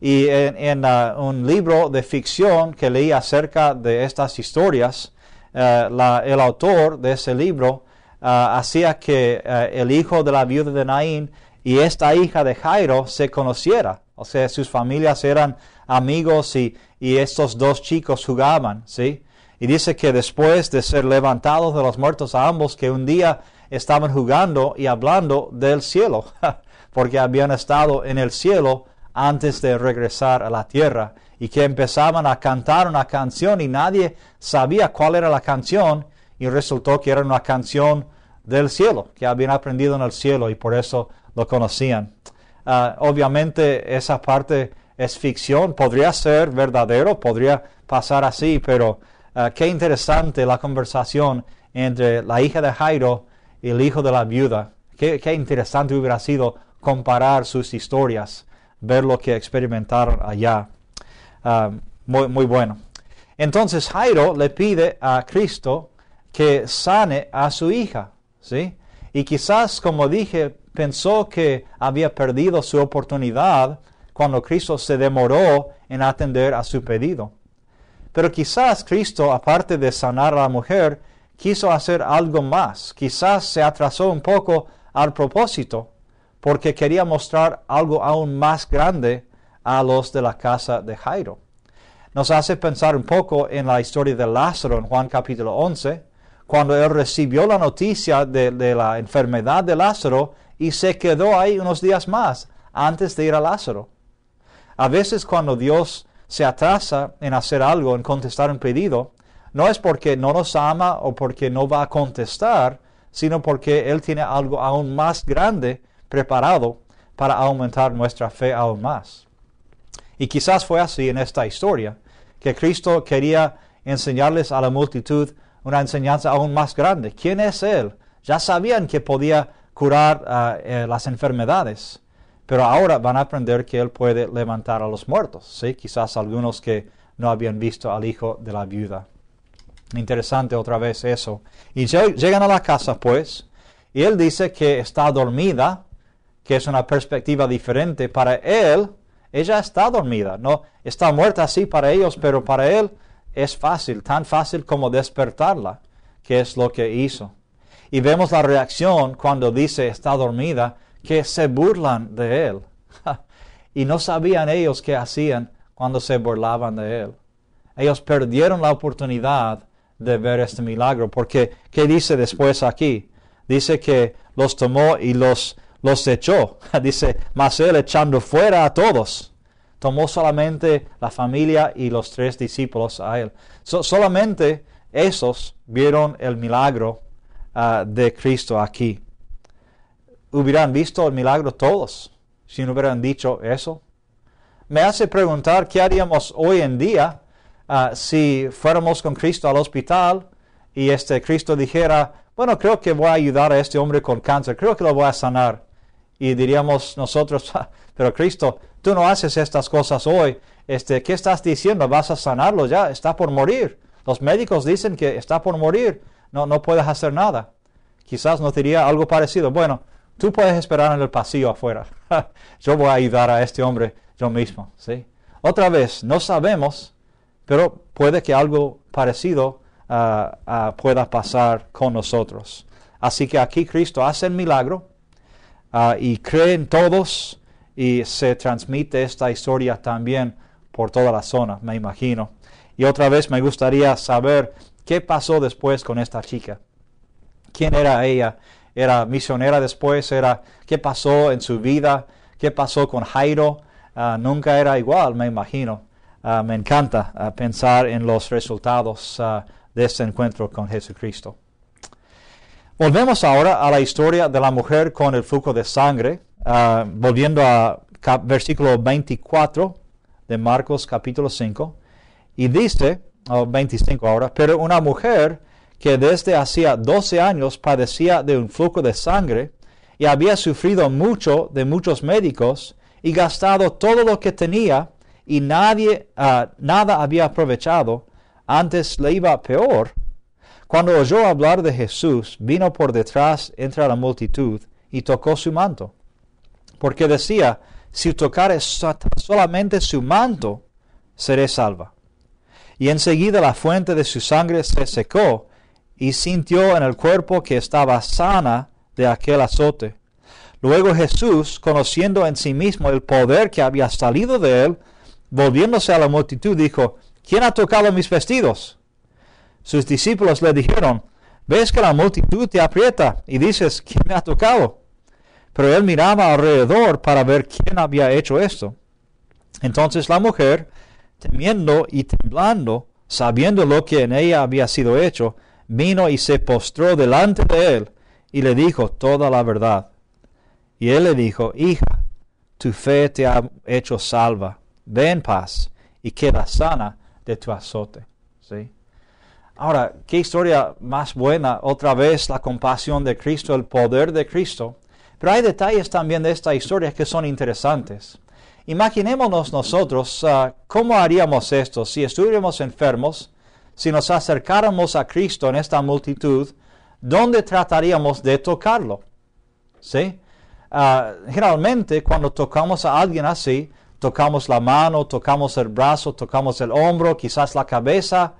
Y en, uh, un libro de ficción que leí acerca de estas historias, uh, el autor de ese libro uh, hacía que el hijo de la viuda de Naín y esta hija de Jairo se conociera. O sea, sus familias eran amigos y, y estos dos chicos jugaban, ¿sí? Y dice que después de ser levantados de los muertos a ambos, que un día estaban jugando y hablando del cielo, porque habían estado en el cielo antes de regresar a la tierra y que empezaban a cantar una canción y nadie sabía cuál era la canción y resultó que era una canción del cielo, que habían aprendido en el cielo y por eso lo conocían. Ah, obviamente esa parte es ficción, podría ser verdadero, podría pasar así, pero ah, qué interesante la conversación entre la hija de Jairo el hijo de la viuda. Qué, interesante hubiera sido comparar sus historias, ver lo que experimentaron allá. Ah, muy, muy bueno. Entonces Jairo le pide a Cristo que sane a su hija, ¿sí? Y quizás, como dije, pensó que había perdido su oportunidad cuando Cristo se demoró en atender a su pedido. Pero quizás Cristo, aparte de sanar a la mujer, quiso hacer algo más. Quizás se atrasó un poco al propósito porque quería mostrar algo aún más grande a los de la casa de Jairo. Nos hace pensar un poco en la historia de Lázaro en Juan capítulo 11, cuando él recibió la noticia de, de la enfermedad de Lázaro y se quedó ahí unos días más antes de ir a Lázaro. A veces cuando Dios se atrasa en hacer algo, en contestar un pedido, no es porque no nos ama o porque no va a contestar, sino porque Él tiene algo aún más grande preparado para aumentar nuestra fe aún más. Y quizás fue así en esta historia, que Cristo quería enseñarles a la multitud una enseñanza aún más grande. ¿Quién es Él? Ya sabían que podía curar ah, eh, las enfermedades, pero ahora van a aprender que Él puede levantar a los muertos. ¿sí? Quizás algunos que no habían visto al hijo de la viuda. Interesante otra vez eso. Y llegan a la casa, pues, y él dice que está dormida, que es una perspectiva diferente. Para él, ella está dormida, no está muerta así para ellos, pero para él es fácil, tan fácil como despertarla, que es lo que hizo. Y vemos la reacción cuando dice está dormida, que se burlan de él. y no sabían ellos qué hacían cuando se burlaban de él. Ellos perdieron la oportunidad de ver este milagro. Porque, ¿qué dice después aquí? Dice que los tomó y los, los echó. Dice, mas él echando fuera a todos. Tomó solamente la familia y los tres discípulos a él. solamente esos vieron el milagro ah, de Cristo aquí. Hubieran visto el milagro todos si no hubieran dicho eso. Me hace preguntar qué haríamos hoy en día Ah, si fuéramos con Cristo al hospital y este Cristo dijera, bueno, creo que voy a ayudar a este hombre con cáncer, creo que lo voy a sanar. Y diríamos nosotros, ah, pero Cristo, tú no haces estas cosas hoy. Este, ¿Qué estás diciendo? ¿Vas a sanarlo ya? Está por morir. Los médicos dicen que está por morir. No, no puedes hacer nada. Quizás nos diría algo parecido. Bueno, tú puedes esperar en el pasillo afuera. Yo voy a ayudar a este hombre yo mismo. ¿sí? Otra vez, no sabemos pero puede que algo parecido ah, ah, pueda pasar con nosotros. Así que aquí Cristo hace el milagro ah, y y creen todos y se transmite esta historia también por toda la zona, me imagino. Y otra vez me gustaría saber qué pasó después con esta chica. ¿Quién era ella? ¿Era misionera después? ¿Era qué pasó en su vida? ¿Qué pasó con Jairo? nunca era igual, me imagino. Ah, me encanta ah, pensar en los resultados ah, de este encuentro con Jesucristo. Volvemos ahora a la historia de la mujer con el flujo de sangre, volviendo a versículo 24 de Marcos capítulo 5, y dice, 25 ahora, pero una mujer que desde hacía 12 años padecía de un flujo de sangre y había sufrido mucho de muchos médicos y gastado todo lo que tenía, y nadie, ah, nada había aprovechado, antes le iba peor. Cuando oyó hablar de Jesús, vino por detrás entre la multitud y tocó su manto, porque decía, si tocare solamente su manto, seré salva. Y enseguida la fuente de su sangre se secó, y sintió en el cuerpo que estaba sana de aquel azote. Luego Jesús, conociendo en sí mismo el poder que había salido de él, Volviéndose a la multitud, dijo, ¿quién ha tocado mis vestidos? Sus discípulos le dijeron, ves que la multitud te aprieta y dices, ¿quién me ha tocado? Pero él miraba alrededor para ver quién había hecho esto. Entonces la mujer, temiendo y temblando, sabiendo lo que en ella había sido hecho, vino y se postró delante de él y le dijo toda la verdad. Y él le dijo, hija, tu fe te ha hecho salva ve en paz y queda sana de tu azote. ¿sí? Ahora, qué historia más buena, otra vez la compasión de Cristo, el poder de Cristo. Pero hay detalles también de esta historia que son interesantes. Imaginémonos nosotros ah, cómo haríamos esto si estuviéramos enfermos, si nos acercáramos a Cristo en esta multitud, ¿dónde trataríamos de tocarlo? ¿Sí? Ah, generalmente cuando tocamos a alguien así, tocamos la mano, tocamos el brazo, tocamos el hombro, quizás la cabeza,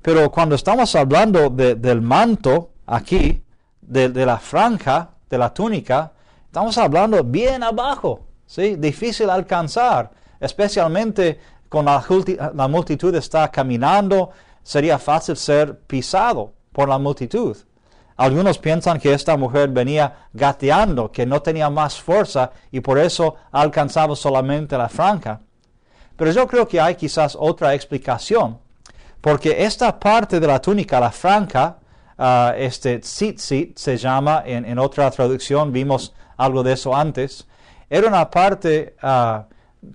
pero cuando estamos hablando del manto aquí, de, la franja, de la túnica, estamos hablando bien abajo, ¿sí? difícil alcanzar, especialmente con la multitud está caminando, sería fácil ser pisado por la multitud. Algunos piensan que esta mujer venía gateando, que no tenía más fuerza y por eso alcanzaba solamente la franca. Pero yo creo que hay quizás otra explicación, porque esta parte de la túnica, la franca, ah, este este sit se llama, en, otra traducción vimos algo de eso antes, era una parte ah,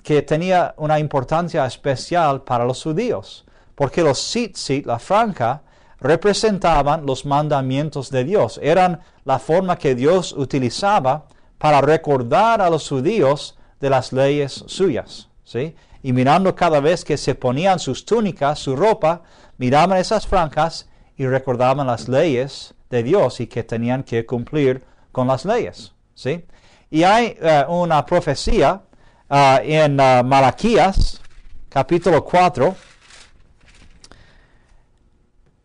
que tenía una importancia especial para los judíos, porque los sit la franca, representaban los mandamientos de Dios. Eran la forma que Dios utilizaba para recordar a los judíos de las leyes suyas. ¿sí? Y mirando cada vez que se ponían sus túnicas, su ropa, miraban esas franjas y recordaban las leyes de Dios y que tenían que cumplir con las leyes. ¿sí? Y hay eh, una profecía ah, en ah, Malaquías, capítulo 4,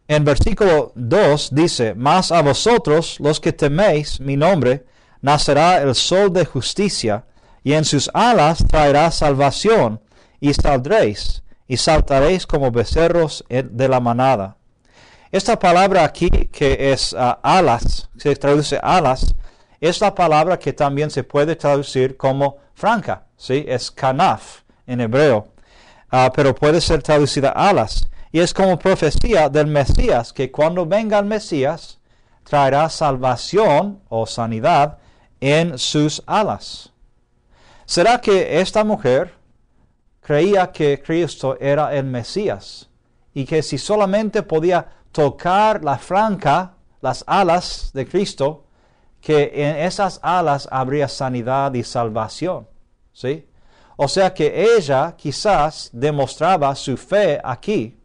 en versículo 2 dice, Mas a vosotros los que teméis mi nombre, nacerá el sol de justicia, y en sus alas traerá salvación, y saldréis, y saltaréis como becerros de la manada. Esta palabra aquí, que es ah, alas, se traduce alas, es la palabra que también se puede traducir como franca, ¿sí? es kanaf en hebreo, ah, pero puede ser traducida alas. Y es como profecía del Mesías, que cuando venga el Mesías, traerá salvación o sanidad en sus alas. ¿Será que esta mujer creía que Cristo era el Mesías y que si solamente podía tocar la franca, las alas de Cristo, que en esas alas habría sanidad y salvación? ¿Sí? O sea que ella quizás demostraba su fe aquí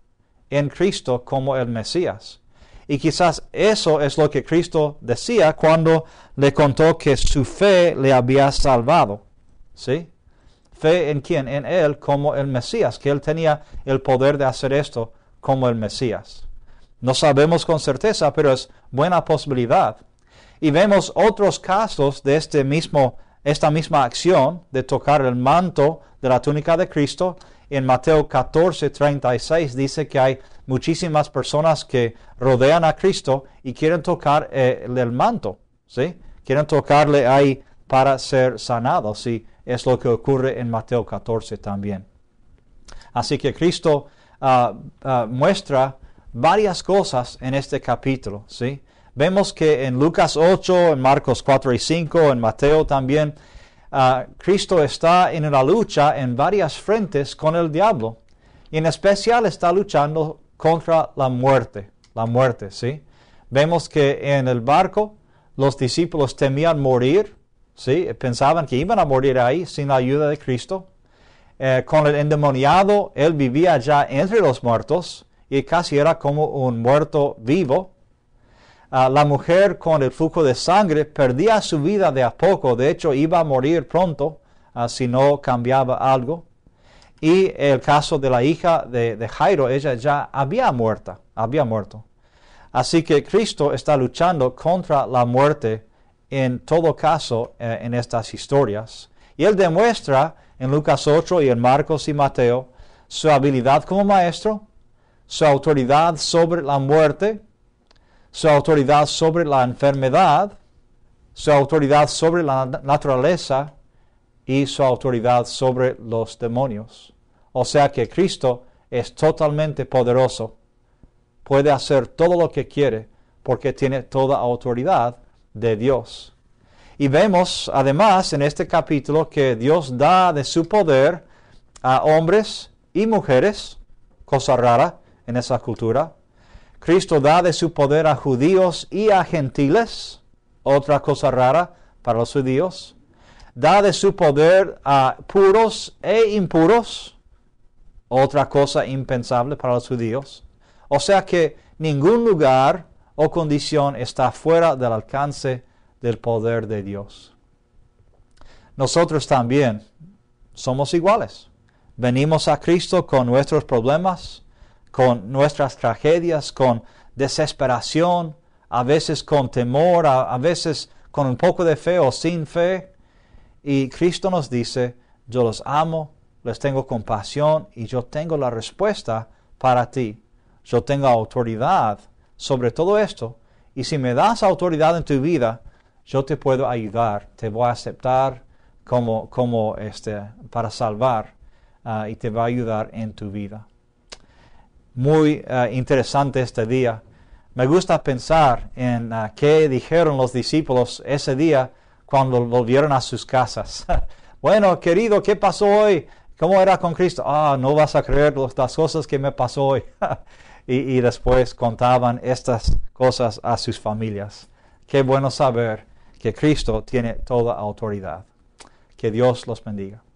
en Cristo como el Mesías. Y quizás eso es lo que Cristo decía cuando le contó que su fe le había salvado. ¿Sí? Fe en quién? En Él como el Mesías, que Él tenía el poder de hacer esto como el Mesías. No sabemos con certeza, pero es buena posibilidad. Y vemos otros casos de este mismo, esta misma acción de tocar el manto de la túnica de Cristo en Mateo 14, 36 dice que hay muchísimas personas que rodean a Cristo y quieren tocar eh, el manto, ¿sí? Quieren tocarle ahí para ser sanados, ¿sí? Es lo que ocurre en Mateo 14 también. Así que Cristo ah, ah, muestra varias cosas en este capítulo, ¿sí? Vemos que en Lucas 8, en Marcos 4 y 5, en Mateo también, Ah, Cristo está en una lucha en varias frentes con el diablo. Y en especial está luchando contra la muerte. La muerte, ¿sí? Vemos que en el barco los discípulos temían morir, ¿sí? Pensaban que iban a morir ahí sin la ayuda de Cristo. Eh, con el endemoniado, él vivía ya entre los muertos y casi era como un muerto vivo. Ah, la mujer con el flujo de sangre perdía su vida de a poco, de hecho iba a morir pronto ah, si no cambiaba algo. Y el caso de la hija de, de Jairo, ella ya había muerta, había muerto. Así que Cristo está luchando contra la muerte en todo caso eh, en estas historias. Y él demuestra en Lucas 8 y en Marcos y Mateo su habilidad como maestro, su autoridad sobre la muerte su autoridad sobre la enfermedad, su autoridad sobre la naturaleza y su autoridad sobre los demonios. O sea que Cristo es totalmente poderoso, puede hacer todo lo que quiere porque tiene toda autoridad de Dios. Y vemos además en este capítulo que Dios da de su poder a hombres y mujeres, cosa rara en esa cultura, Cristo da de su poder a judíos y a gentiles, otra cosa rara para los judíos. Da de su poder a puros e impuros, otra cosa impensable para los judíos. O sea que ningún lugar o condición está fuera del alcance del poder de Dios. Nosotros también somos iguales. Venimos a Cristo con nuestros problemas, con nuestras tragedias, con desesperación, a veces con temor, a, veces con un poco de fe o sin fe. Y Cristo nos dice, yo los amo, les tengo compasión y yo tengo la respuesta para ti. Yo tengo autoridad sobre todo esto y si me das autoridad en tu vida, yo te puedo ayudar, te voy a aceptar como, como este, para salvar ah, y te va a ayudar en tu vida muy eh, interesante este día. Me gusta pensar en eh, qué dijeron los discípulos ese día cuando volvieron a sus casas. bueno, querido, ¿qué pasó hoy? ¿Cómo era con Cristo? Ah, no vas a creer las cosas que me pasó hoy. y, y después contaban estas cosas a sus familias. Qué bueno saber que Cristo tiene toda autoridad. Que Dios los bendiga.